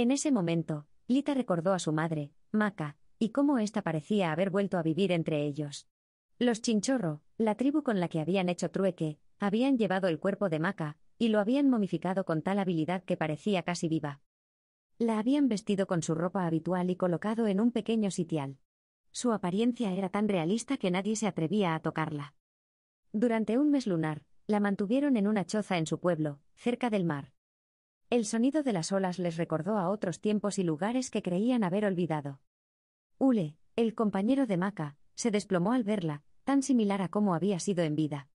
En ese momento, Lita recordó a su madre, Maca, y cómo ésta parecía haber vuelto a vivir entre ellos. Los Chinchorro, la tribu con la que habían hecho trueque, habían llevado el cuerpo de Maca, y lo habían momificado con tal habilidad que parecía casi viva. La habían vestido con su ropa habitual y colocado en un pequeño sitial. Su apariencia era tan realista que nadie se atrevía a tocarla. Durante un mes lunar, la mantuvieron en una choza en su pueblo, cerca del mar. El sonido de las olas les recordó a otros tiempos y lugares que creían haber olvidado. Ule, el compañero de Maca, se desplomó al verla, tan similar a cómo había sido en vida.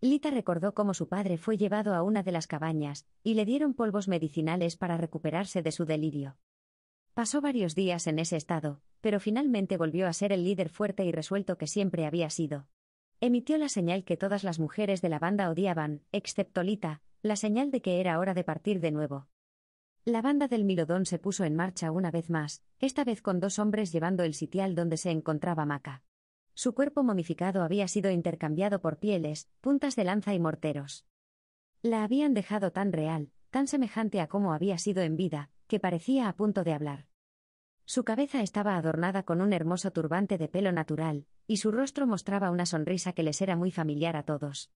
Lita recordó cómo su padre fue llevado a una de las cabañas, y le dieron polvos medicinales para recuperarse de su delirio. Pasó varios días en ese estado, pero finalmente volvió a ser el líder fuerte y resuelto que siempre había sido. Emitió la señal que todas las mujeres de la banda odiaban, excepto Lita, la señal de que era hora de partir de nuevo. La banda del Milodón se puso en marcha una vez más, esta vez con dos hombres llevando el sitial donde se encontraba Maca. Su cuerpo momificado había sido intercambiado por pieles, puntas de lanza y morteros. La habían dejado tan real, tan semejante a cómo había sido en vida, que parecía a punto de hablar. Su cabeza estaba adornada con un hermoso turbante de pelo natural, y su rostro mostraba una sonrisa que les era muy familiar a todos.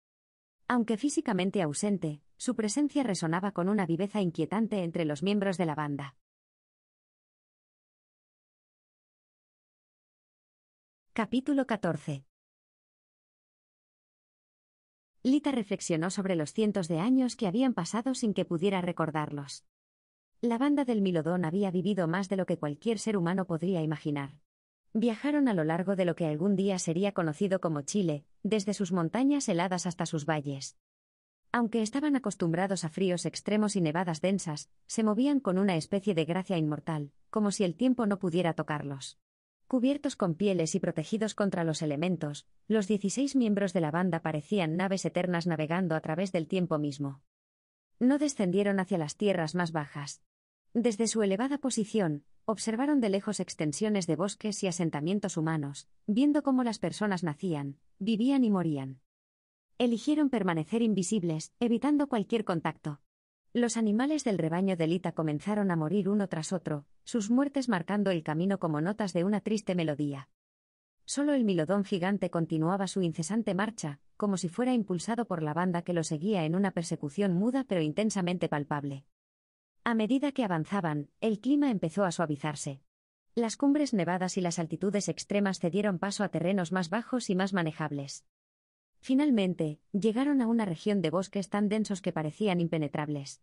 Aunque físicamente ausente, su presencia resonaba con una viveza inquietante entre los miembros de la banda. Capítulo 14 Lita reflexionó sobre los cientos de años que habían pasado sin que pudiera recordarlos. La banda del Milodón había vivido más de lo que cualquier ser humano podría imaginar. Viajaron a lo largo de lo que algún día sería conocido como Chile, desde sus montañas heladas hasta sus valles. Aunque estaban acostumbrados a fríos extremos y nevadas densas, se movían con una especie de gracia inmortal, como si el tiempo no pudiera tocarlos. Cubiertos con pieles y protegidos contra los elementos, los 16 miembros de la banda parecían naves eternas navegando a través del tiempo mismo. No descendieron hacia las tierras más bajas. Desde su elevada posición, Observaron de lejos extensiones de bosques y asentamientos humanos, viendo cómo las personas nacían, vivían y morían. Eligieron permanecer invisibles, evitando cualquier contacto. Los animales del rebaño de Lita comenzaron a morir uno tras otro, sus muertes marcando el camino como notas de una triste melodía. Solo el milodón gigante continuaba su incesante marcha, como si fuera impulsado por la banda que lo seguía en una persecución muda pero intensamente palpable. A medida que avanzaban, el clima empezó a suavizarse. Las cumbres nevadas y las altitudes extremas cedieron paso a terrenos más bajos y más manejables. Finalmente, llegaron a una región de bosques tan densos que parecían impenetrables.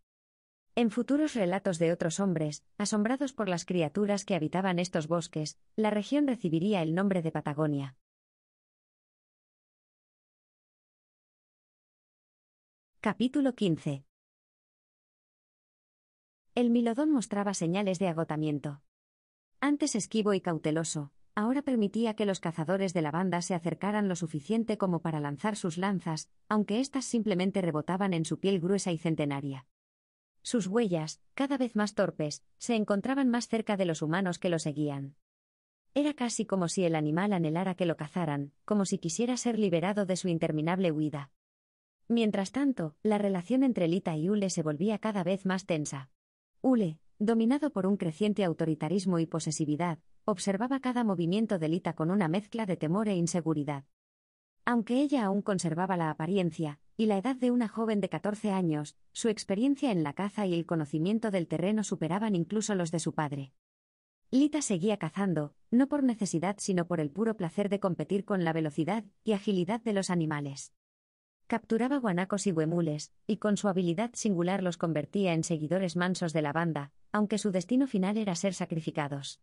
En futuros relatos de otros hombres, asombrados por las criaturas que habitaban estos bosques, la región recibiría el nombre de Patagonia. Capítulo 15 el milodón mostraba señales de agotamiento. Antes esquivo y cauteloso, ahora permitía que los cazadores de la banda se acercaran lo suficiente como para lanzar sus lanzas, aunque éstas simplemente rebotaban en su piel gruesa y centenaria. Sus huellas, cada vez más torpes, se encontraban más cerca de los humanos que lo seguían. Era casi como si el animal anhelara que lo cazaran, como si quisiera ser liberado de su interminable huida. Mientras tanto, la relación entre Lita y Hule se volvía cada vez más tensa. Ule, dominado por un creciente autoritarismo y posesividad, observaba cada movimiento de Lita con una mezcla de temor e inseguridad. Aunque ella aún conservaba la apariencia y la edad de una joven de 14 años, su experiencia en la caza y el conocimiento del terreno superaban incluso los de su padre. Lita seguía cazando, no por necesidad sino por el puro placer de competir con la velocidad y agilidad de los animales. Capturaba guanacos y huemules, y con su habilidad singular los convertía en seguidores mansos de la banda, aunque su destino final era ser sacrificados.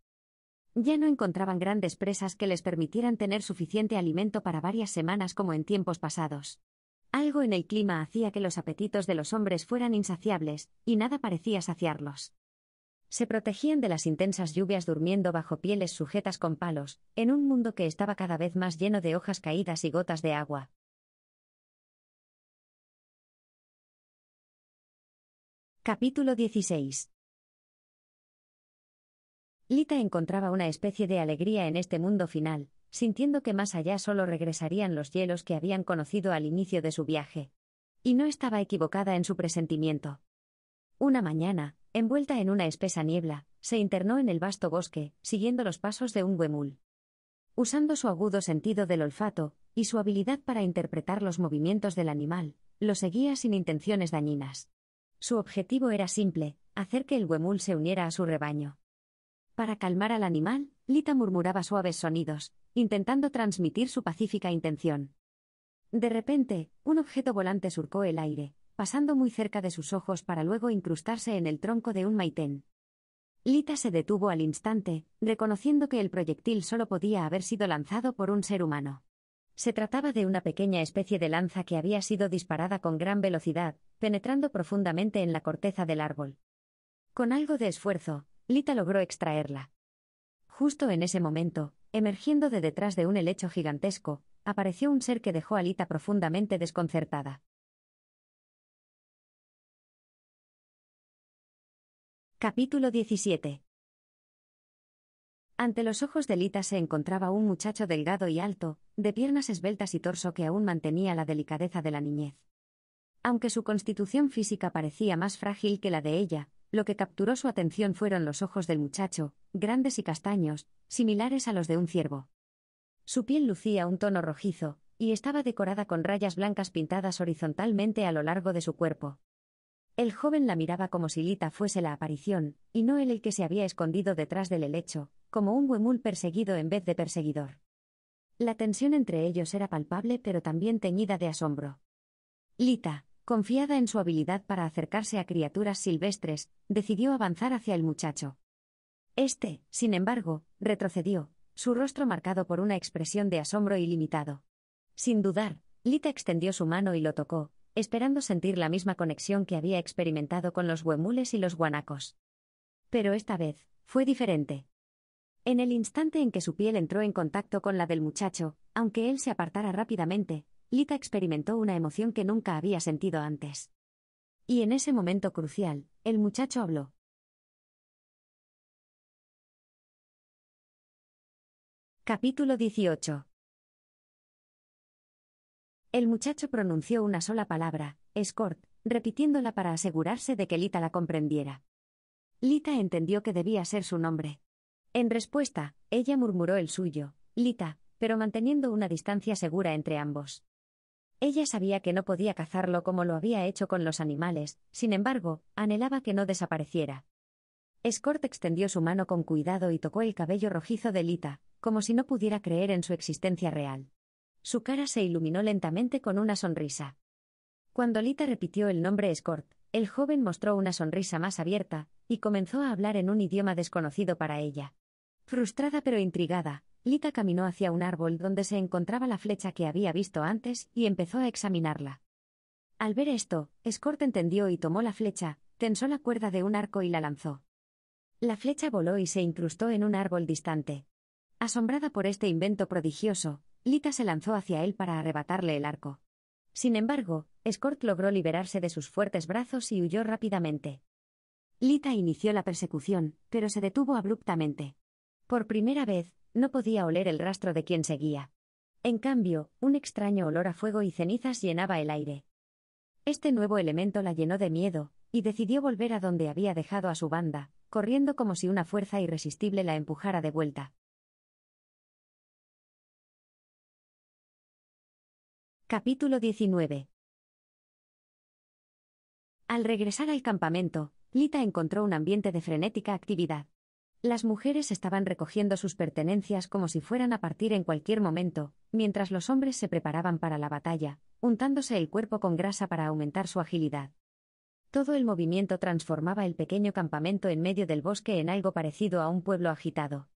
Ya no encontraban grandes presas que les permitieran tener suficiente alimento para varias semanas como en tiempos pasados. Algo en el clima hacía que los apetitos de los hombres fueran insaciables, y nada parecía saciarlos. Se protegían de las intensas lluvias durmiendo bajo pieles sujetas con palos, en un mundo que estaba cada vez más lleno de hojas caídas y gotas de agua, Capítulo 16. Lita encontraba una especie de alegría en este mundo final, sintiendo que más allá solo regresarían los hielos que habían conocido al inicio de su viaje. Y no estaba equivocada en su presentimiento. Una mañana, envuelta en una espesa niebla, se internó en el vasto bosque, siguiendo los pasos de un huemul. Usando su agudo sentido del olfato, y su habilidad para interpretar los movimientos del animal, lo seguía sin intenciones dañinas. Su objetivo era simple, hacer que el huemul se uniera a su rebaño. Para calmar al animal, Lita murmuraba suaves sonidos, intentando transmitir su pacífica intención. De repente, un objeto volante surcó el aire, pasando muy cerca de sus ojos para luego incrustarse en el tronco de un maitén. Lita se detuvo al instante, reconociendo que el proyectil solo podía haber sido lanzado por un ser humano. Se trataba de una pequeña especie de lanza que había sido disparada con gran velocidad, penetrando profundamente en la corteza del árbol. Con algo de esfuerzo, Lita logró extraerla. Justo en ese momento, emergiendo de detrás de un helecho gigantesco, apareció un ser que dejó a Lita profundamente desconcertada. Capítulo 17 ante los ojos de Lita se encontraba un muchacho delgado y alto, de piernas esbeltas y torso que aún mantenía la delicadeza de la niñez. Aunque su constitución física parecía más frágil que la de ella, lo que capturó su atención fueron los ojos del muchacho, grandes y castaños, similares a los de un ciervo. Su piel lucía un tono rojizo, y estaba decorada con rayas blancas pintadas horizontalmente a lo largo de su cuerpo. El joven la miraba como si Lita fuese la aparición, y no él el que se había escondido detrás del helecho, como un huemul perseguido en vez de perseguidor. La tensión entre ellos era palpable pero también teñida de asombro. Lita, confiada en su habilidad para acercarse a criaturas silvestres, decidió avanzar hacia el muchacho. Este, sin embargo, retrocedió, su rostro marcado por una expresión de asombro ilimitado. Sin dudar, Lita extendió su mano y lo tocó, esperando sentir la misma conexión que había experimentado con los huemules y los guanacos. Pero esta vez, fue diferente. En el instante en que su piel entró en contacto con la del muchacho, aunque él se apartara rápidamente, Lita experimentó una emoción que nunca había sentido antes. Y en ese momento crucial, el muchacho habló. Capítulo 18 El muchacho pronunció una sola palabra, escort, repitiéndola para asegurarse de que Lita la comprendiera. Lita entendió que debía ser su nombre. En respuesta, ella murmuró el suyo, Lita, pero manteniendo una distancia segura entre ambos. Ella sabía que no podía cazarlo como lo había hecho con los animales, sin embargo, anhelaba que no desapareciera. Escort extendió su mano con cuidado y tocó el cabello rojizo de Lita, como si no pudiera creer en su existencia real. Su cara se iluminó lentamente con una sonrisa. Cuando Lita repitió el nombre Escort, el joven mostró una sonrisa más abierta, y comenzó a hablar en un idioma desconocido para ella. Frustrada pero intrigada, Lita caminó hacia un árbol donde se encontraba la flecha que había visto antes y empezó a examinarla. Al ver esto, Escort entendió y tomó la flecha, tensó la cuerda de un arco y la lanzó. La flecha voló y se incrustó en un árbol distante. Asombrada por este invento prodigioso, Lita se lanzó hacia él para arrebatarle el arco. Sin embargo, Escort logró liberarse de sus fuertes brazos y huyó rápidamente. Lita inició la persecución, pero se detuvo abruptamente. Por primera vez, no podía oler el rastro de quien seguía. En cambio, un extraño olor a fuego y cenizas llenaba el aire. Este nuevo elemento la llenó de miedo, y decidió volver a donde había dejado a su banda, corriendo como si una fuerza irresistible la empujara de vuelta. Capítulo 19 Al regresar al campamento, Lita encontró un ambiente de frenética actividad. Las mujeres estaban recogiendo sus pertenencias como si fueran a partir en cualquier momento, mientras los hombres se preparaban para la batalla, untándose el cuerpo con grasa para aumentar su agilidad. Todo el movimiento transformaba el pequeño campamento en medio del bosque en algo parecido a un pueblo agitado.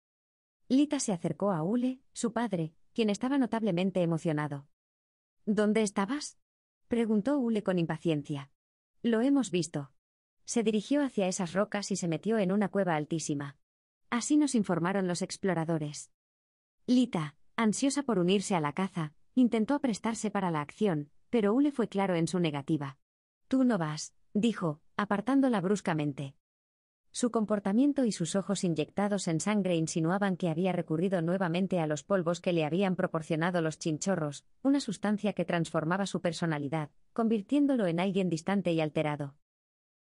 Lita se acercó a Ule, su padre, quien estaba notablemente emocionado. ¿Dónde estabas? preguntó Ule con impaciencia. Lo hemos visto. Se dirigió hacia esas rocas y se metió en una cueva altísima. Así nos informaron los exploradores. Lita, ansiosa por unirse a la caza, intentó aprestarse para la acción, pero Ule fue claro en su negativa. Tú no vas, dijo, apartándola bruscamente. Su comportamiento y sus ojos inyectados en sangre insinuaban que había recurrido nuevamente a los polvos que le habían proporcionado los chinchorros, una sustancia que transformaba su personalidad, convirtiéndolo en alguien distante y alterado.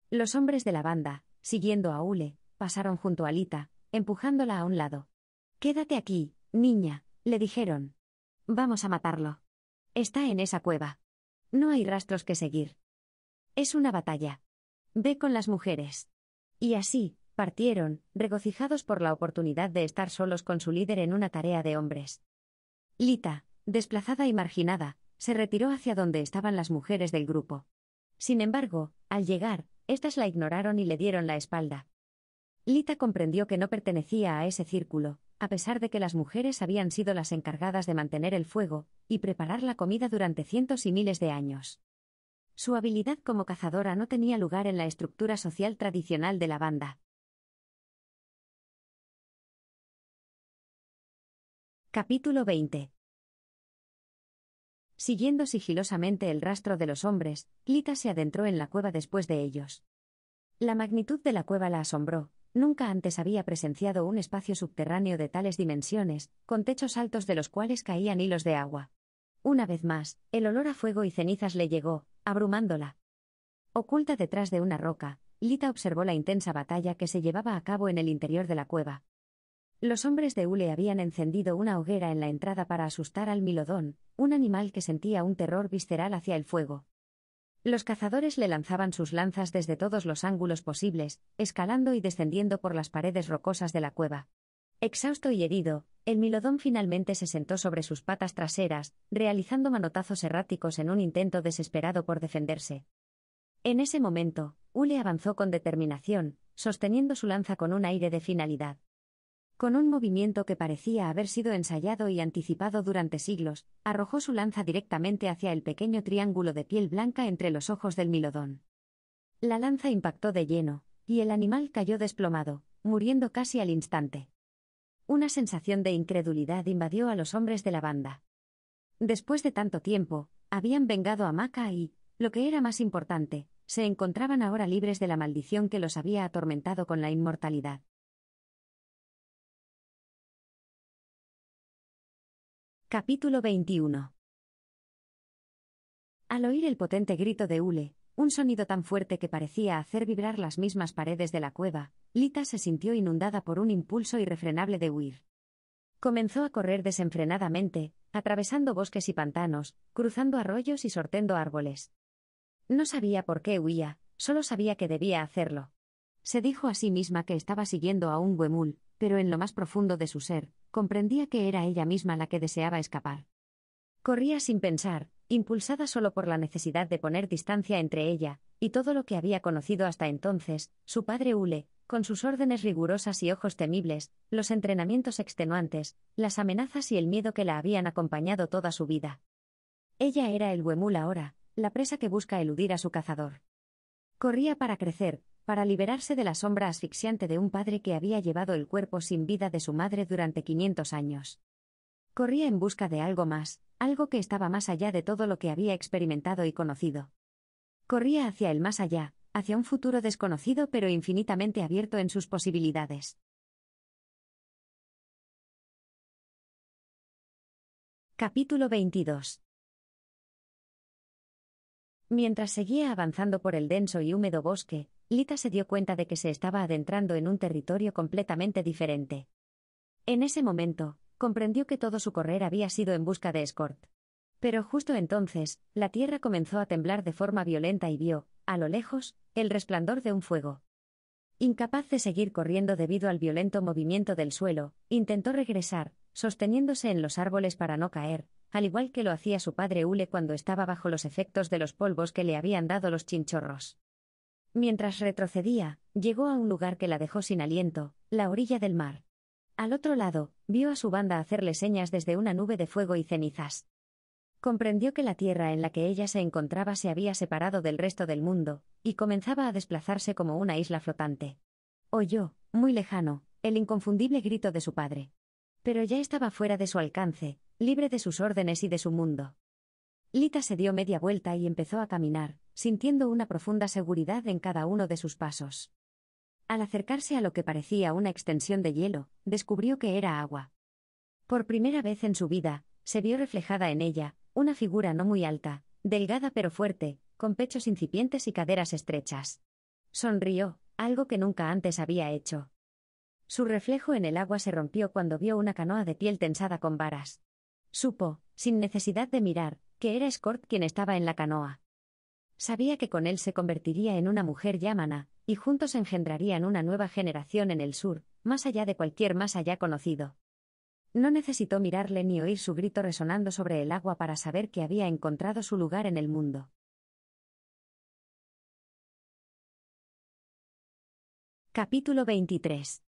Los hombres de la banda, siguiendo a Ule, pasaron junto a Lita, empujándola a un lado. Quédate aquí, niña, le dijeron. Vamos a matarlo. Está en esa cueva. No hay rastros que seguir. Es una batalla. Ve con las mujeres. Y así, partieron, regocijados por la oportunidad de estar solos con su líder en una tarea de hombres. Lita, desplazada y marginada, se retiró hacia donde estaban las mujeres del grupo. Sin embargo, al llegar, éstas la ignoraron y le dieron la espalda. Lita comprendió que no pertenecía a ese círculo, a pesar de que las mujeres habían sido las encargadas de mantener el fuego y preparar la comida durante cientos y miles de años. Su habilidad como cazadora no tenía lugar en la estructura social tradicional de la banda. Capítulo 20 Siguiendo sigilosamente el rastro de los hombres, Lita se adentró en la cueva después de ellos. La magnitud de la cueva la asombró, Nunca antes había presenciado un espacio subterráneo de tales dimensiones, con techos altos de los cuales caían hilos de agua. Una vez más, el olor a fuego y cenizas le llegó, abrumándola. Oculta detrás de una roca, Lita observó la intensa batalla que se llevaba a cabo en el interior de la cueva. Los hombres de Ule habían encendido una hoguera en la entrada para asustar al milodón, un animal que sentía un terror visceral hacia el fuego. Los cazadores le lanzaban sus lanzas desde todos los ángulos posibles, escalando y descendiendo por las paredes rocosas de la cueva. Exhausto y herido, el milodón finalmente se sentó sobre sus patas traseras, realizando manotazos erráticos en un intento desesperado por defenderse. En ese momento, Ule avanzó con determinación, sosteniendo su lanza con un aire de finalidad. Con un movimiento que parecía haber sido ensayado y anticipado durante siglos, arrojó su lanza directamente hacia el pequeño triángulo de piel blanca entre los ojos del milodón. La lanza impactó de lleno, y el animal cayó desplomado, muriendo casi al instante. Una sensación de incredulidad invadió a los hombres de la banda. Después de tanto tiempo, habían vengado a Maca y, lo que era más importante, se encontraban ahora libres de la maldición que los había atormentado con la inmortalidad. Capítulo 21. Al oír el potente grito de Ule, un sonido tan fuerte que parecía hacer vibrar las mismas paredes de la cueva, Lita se sintió inundada por un impulso irrefrenable de huir. Comenzó a correr desenfrenadamente, atravesando bosques y pantanos, cruzando arroyos y sortendo árboles. No sabía por qué huía, solo sabía que debía hacerlo. Se dijo a sí misma que estaba siguiendo a un huemul, pero en lo más profundo de su ser, comprendía que era ella misma la que deseaba escapar. Corría sin pensar, impulsada solo por la necesidad de poner distancia entre ella, y todo lo que había conocido hasta entonces, su padre Hule, con sus órdenes rigurosas y ojos temibles, los entrenamientos extenuantes, las amenazas y el miedo que la habían acompañado toda su vida. Ella era el huemul ahora, la presa que busca eludir a su cazador. Corría para crecer, para liberarse de la sombra asfixiante de un padre que había llevado el cuerpo sin vida de su madre durante 500 años. Corría en busca de algo más, algo que estaba más allá de todo lo que había experimentado y conocido. Corría hacia el más allá, hacia un futuro desconocido pero infinitamente abierto en sus posibilidades. Capítulo 22 Mientras seguía avanzando por el denso y húmedo bosque, Lita se dio cuenta de que se estaba adentrando en un territorio completamente diferente. En ese momento, comprendió que todo su correr había sido en busca de Escort. Pero justo entonces, la tierra comenzó a temblar de forma violenta y vio, a lo lejos, el resplandor de un fuego. Incapaz de seguir corriendo debido al violento movimiento del suelo, intentó regresar, sosteniéndose en los árboles para no caer, al igual que lo hacía su padre Hule cuando estaba bajo los efectos de los polvos que le habían dado los chinchorros. Mientras retrocedía, llegó a un lugar que la dejó sin aliento, la orilla del mar. Al otro lado, vio a su banda hacerle señas desde una nube de fuego y cenizas. Comprendió que la tierra en la que ella se encontraba se había separado del resto del mundo, y comenzaba a desplazarse como una isla flotante. Oyó, muy lejano, el inconfundible grito de su padre. Pero ya estaba fuera de su alcance, libre de sus órdenes y de su mundo. Lita se dio media vuelta y empezó a caminar, sintiendo una profunda seguridad en cada uno de sus pasos. Al acercarse a lo que parecía una extensión de hielo, descubrió que era agua. Por primera vez en su vida, se vio reflejada en ella, una figura no muy alta, delgada pero fuerte, con pechos incipientes y caderas estrechas. Sonrió, algo que nunca antes había hecho. Su reflejo en el agua se rompió cuando vio una canoa de piel tensada con varas. Supo, sin necesidad de mirar, que era Escort quien estaba en la canoa. Sabía que con él se convertiría en una mujer llamana, y juntos engendrarían una nueva generación en el sur, más allá de cualquier más allá conocido. No necesitó mirarle ni oír su grito resonando sobre el agua para saber que había encontrado su lugar en el mundo. Capítulo 23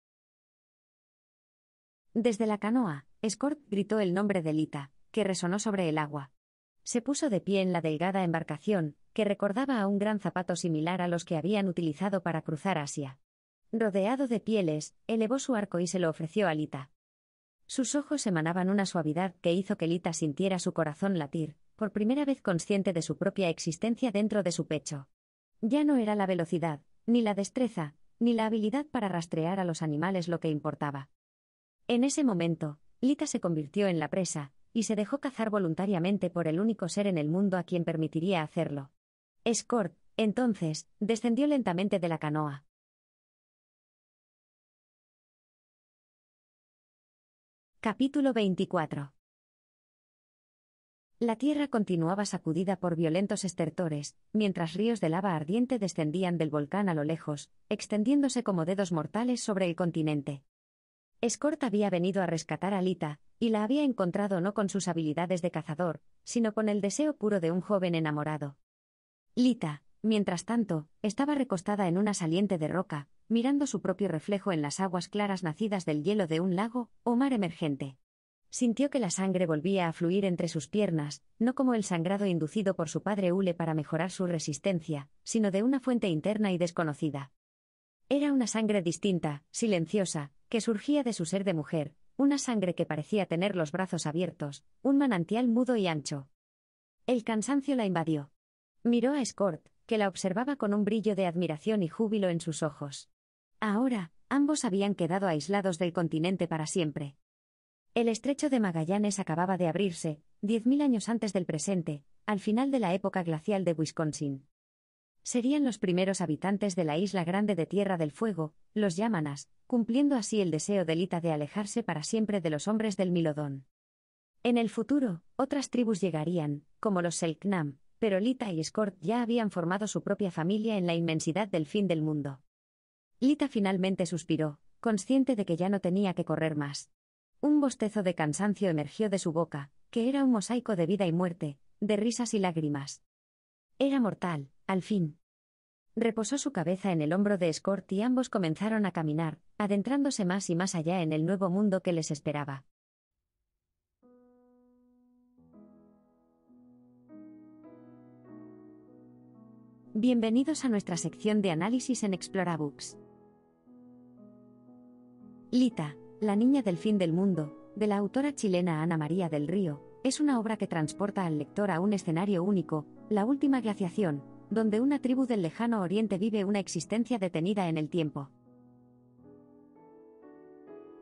Desde la canoa, Escort gritó el nombre de Lita, que resonó sobre el agua. Se puso de pie en la delgada embarcación, que recordaba a un gran zapato similar a los que habían utilizado para cruzar Asia. Rodeado de pieles, elevó su arco y se lo ofreció a Lita. Sus ojos emanaban una suavidad que hizo que Lita sintiera su corazón latir, por primera vez consciente de su propia existencia dentro de su pecho. Ya no era la velocidad, ni la destreza, ni la habilidad para rastrear a los animales lo que importaba. En ese momento, Lita se convirtió en la presa, y se dejó cazar voluntariamente por el único ser en el mundo a quien permitiría hacerlo. Escort, entonces, descendió lentamente de la canoa. Capítulo 24 La tierra continuaba sacudida por violentos estertores, mientras ríos de lava ardiente descendían del volcán a lo lejos, extendiéndose como dedos mortales sobre el continente. Escort había venido a rescatar a Lita, y la había encontrado no con sus habilidades de cazador, sino con el deseo puro de un joven enamorado. Lita, mientras tanto, estaba recostada en una saliente de roca, mirando su propio reflejo en las aguas claras nacidas del hielo de un lago o mar emergente. Sintió que la sangre volvía a fluir entre sus piernas, no como el sangrado inducido por su padre Hule para mejorar su resistencia, sino de una fuente interna y desconocida. Era una sangre distinta, silenciosa, que surgía de su ser de mujer, una sangre que parecía tener los brazos abiertos, un manantial mudo y ancho. El cansancio la invadió. Miró a Scott, que la observaba con un brillo de admiración y júbilo en sus ojos. Ahora, ambos habían quedado aislados del continente para siempre. El estrecho de Magallanes acababa de abrirse, diez mil años antes del presente, al final de la época glacial de Wisconsin serían los primeros habitantes de la isla grande de Tierra del Fuego, los Yámanas, cumpliendo así el deseo de Lita de alejarse para siempre de los hombres del Milodón. En el futuro, otras tribus llegarían, como los Selknam, pero Lita y Scott ya habían formado su propia familia en la inmensidad del fin del mundo. Lita finalmente suspiró, consciente de que ya no tenía que correr más. Un bostezo de cansancio emergió de su boca, que era un mosaico de vida y muerte, de risas y lágrimas. Era mortal, al fin. Reposó su cabeza en el hombro de Escort y ambos comenzaron a caminar, adentrándose más y más allá en el nuevo mundo que les esperaba. Bienvenidos a nuestra sección de análisis en Explorabooks. Lita, La niña del fin del mundo, de la autora chilena Ana María del Río, es una obra que transporta al lector a un escenario único, la última glaciación, donde una tribu del lejano oriente vive una existencia detenida en el tiempo.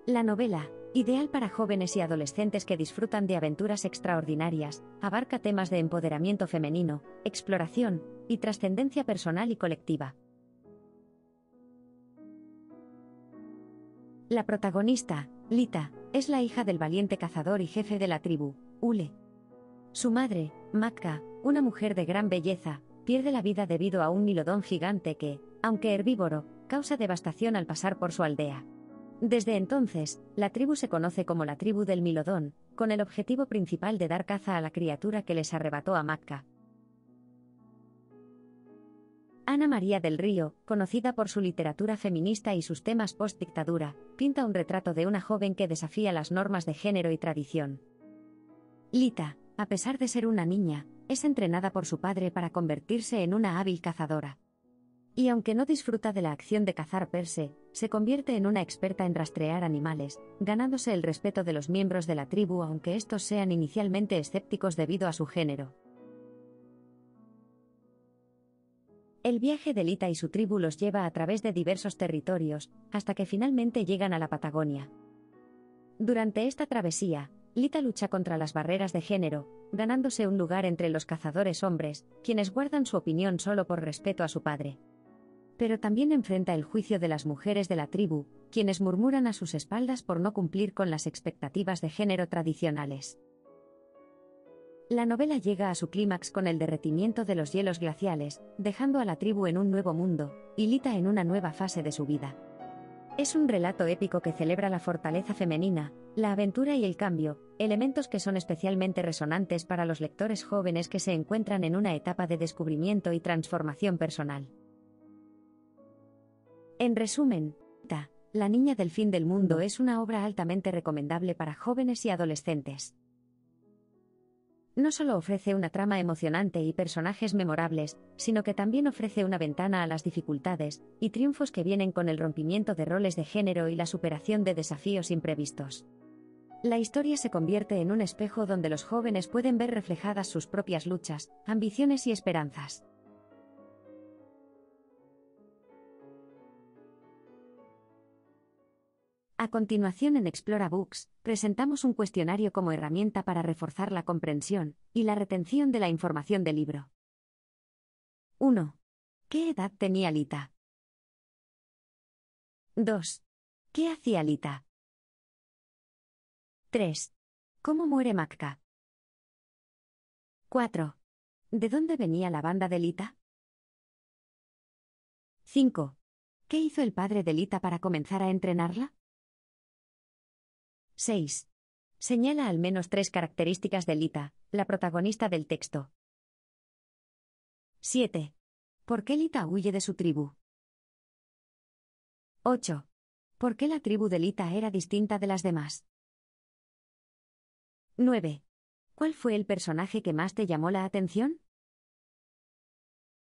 La novela, ideal para jóvenes y adolescentes que disfrutan de aventuras extraordinarias, abarca temas de empoderamiento femenino, exploración y trascendencia personal y colectiva. La protagonista, Lita, es la hija del valiente cazador y jefe de la tribu, Ule. Su madre, Makka, una mujer de gran belleza, pierde la vida debido a un milodón gigante que, aunque herbívoro, causa devastación al pasar por su aldea. Desde entonces, la tribu se conoce como la tribu del milodón, con el objetivo principal de dar caza a la criatura que les arrebató a Matka. Ana María del Río, conocida por su literatura feminista y sus temas post-dictadura, pinta un retrato de una joven que desafía las normas de género y tradición. Lita, a pesar de ser una niña, es entrenada por su padre para convertirse en una hábil cazadora. Y aunque no disfruta de la acción de cazar perse, se, se convierte en una experta en rastrear animales, ganándose el respeto de los miembros de la tribu aunque estos sean inicialmente escépticos debido a su género. El viaje de Lita y su tribu los lleva a través de diversos territorios, hasta que finalmente llegan a la Patagonia. Durante esta travesía, Lita lucha contra las barreras de género, ganándose un lugar entre los cazadores hombres, quienes guardan su opinión solo por respeto a su padre. Pero también enfrenta el juicio de las mujeres de la tribu, quienes murmuran a sus espaldas por no cumplir con las expectativas de género tradicionales. La novela llega a su clímax con el derretimiento de los hielos glaciales, dejando a la tribu en un nuevo mundo, y Lita en una nueva fase de su vida. Es un relato épico que celebra la fortaleza femenina, la aventura y el cambio, elementos que son especialmente resonantes para los lectores jóvenes que se encuentran en una etapa de descubrimiento y transformación personal. En resumen, La Niña del Fin del Mundo es una obra altamente recomendable para jóvenes y adolescentes. No solo ofrece una trama emocionante y personajes memorables, sino que también ofrece una ventana a las dificultades y triunfos que vienen con el rompimiento de roles de género y la superación de desafíos imprevistos. La historia se convierte en un espejo donde los jóvenes pueden ver reflejadas sus propias luchas, ambiciones y esperanzas. A continuación en Explora Books, presentamos un cuestionario como herramienta para reforzar la comprensión y la retención de la información del libro. 1. ¿Qué edad tenía Lita? 2. ¿Qué hacía Lita? 3. ¿Cómo muere Macca? 4. ¿De dónde venía la banda de Lita? 5. ¿Qué hizo el padre de Lita para comenzar a entrenarla? 6. Señala al menos tres características de Lita, la protagonista del texto. 7. ¿Por qué Lita huye de su tribu? 8. ¿Por qué la tribu de Lita era distinta de las demás? 9. ¿Cuál fue el personaje que más te llamó la atención?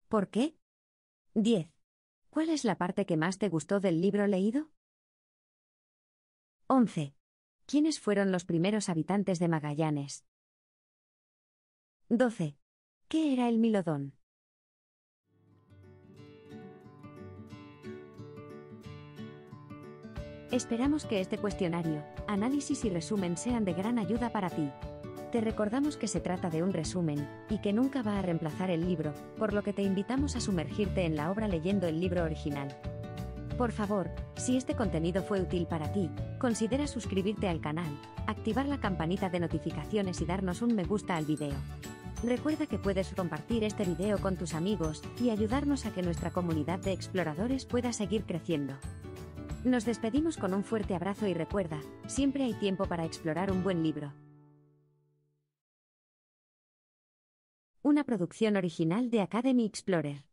¿Por qué? 10. ¿Cuál es la parte que más te gustó del libro leído? 11. ¿Quiénes fueron los primeros habitantes de Magallanes? 12. ¿Qué era el Milodón? Esperamos que este cuestionario, análisis y resumen sean de gran ayuda para ti. Te recordamos que se trata de un resumen, y que nunca va a reemplazar el libro, por lo que te invitamos a sumergirte en la obra leyendo el libro original. Por favor, si este contenido fue útil para ti, considera suscribirte al canal, activar la campanita de notificaciones y darnos un me gusta al video. Recuerda que puedes compartir este video con tus amigos y ayudarnos a que nuestra comunidad de exploradores pueda seguir creciendo. Nos despedimos con un fuerte abrazo y recuerda, siempre hay tiempo para explorar un buen libro. Una producción original de Academy Explorer.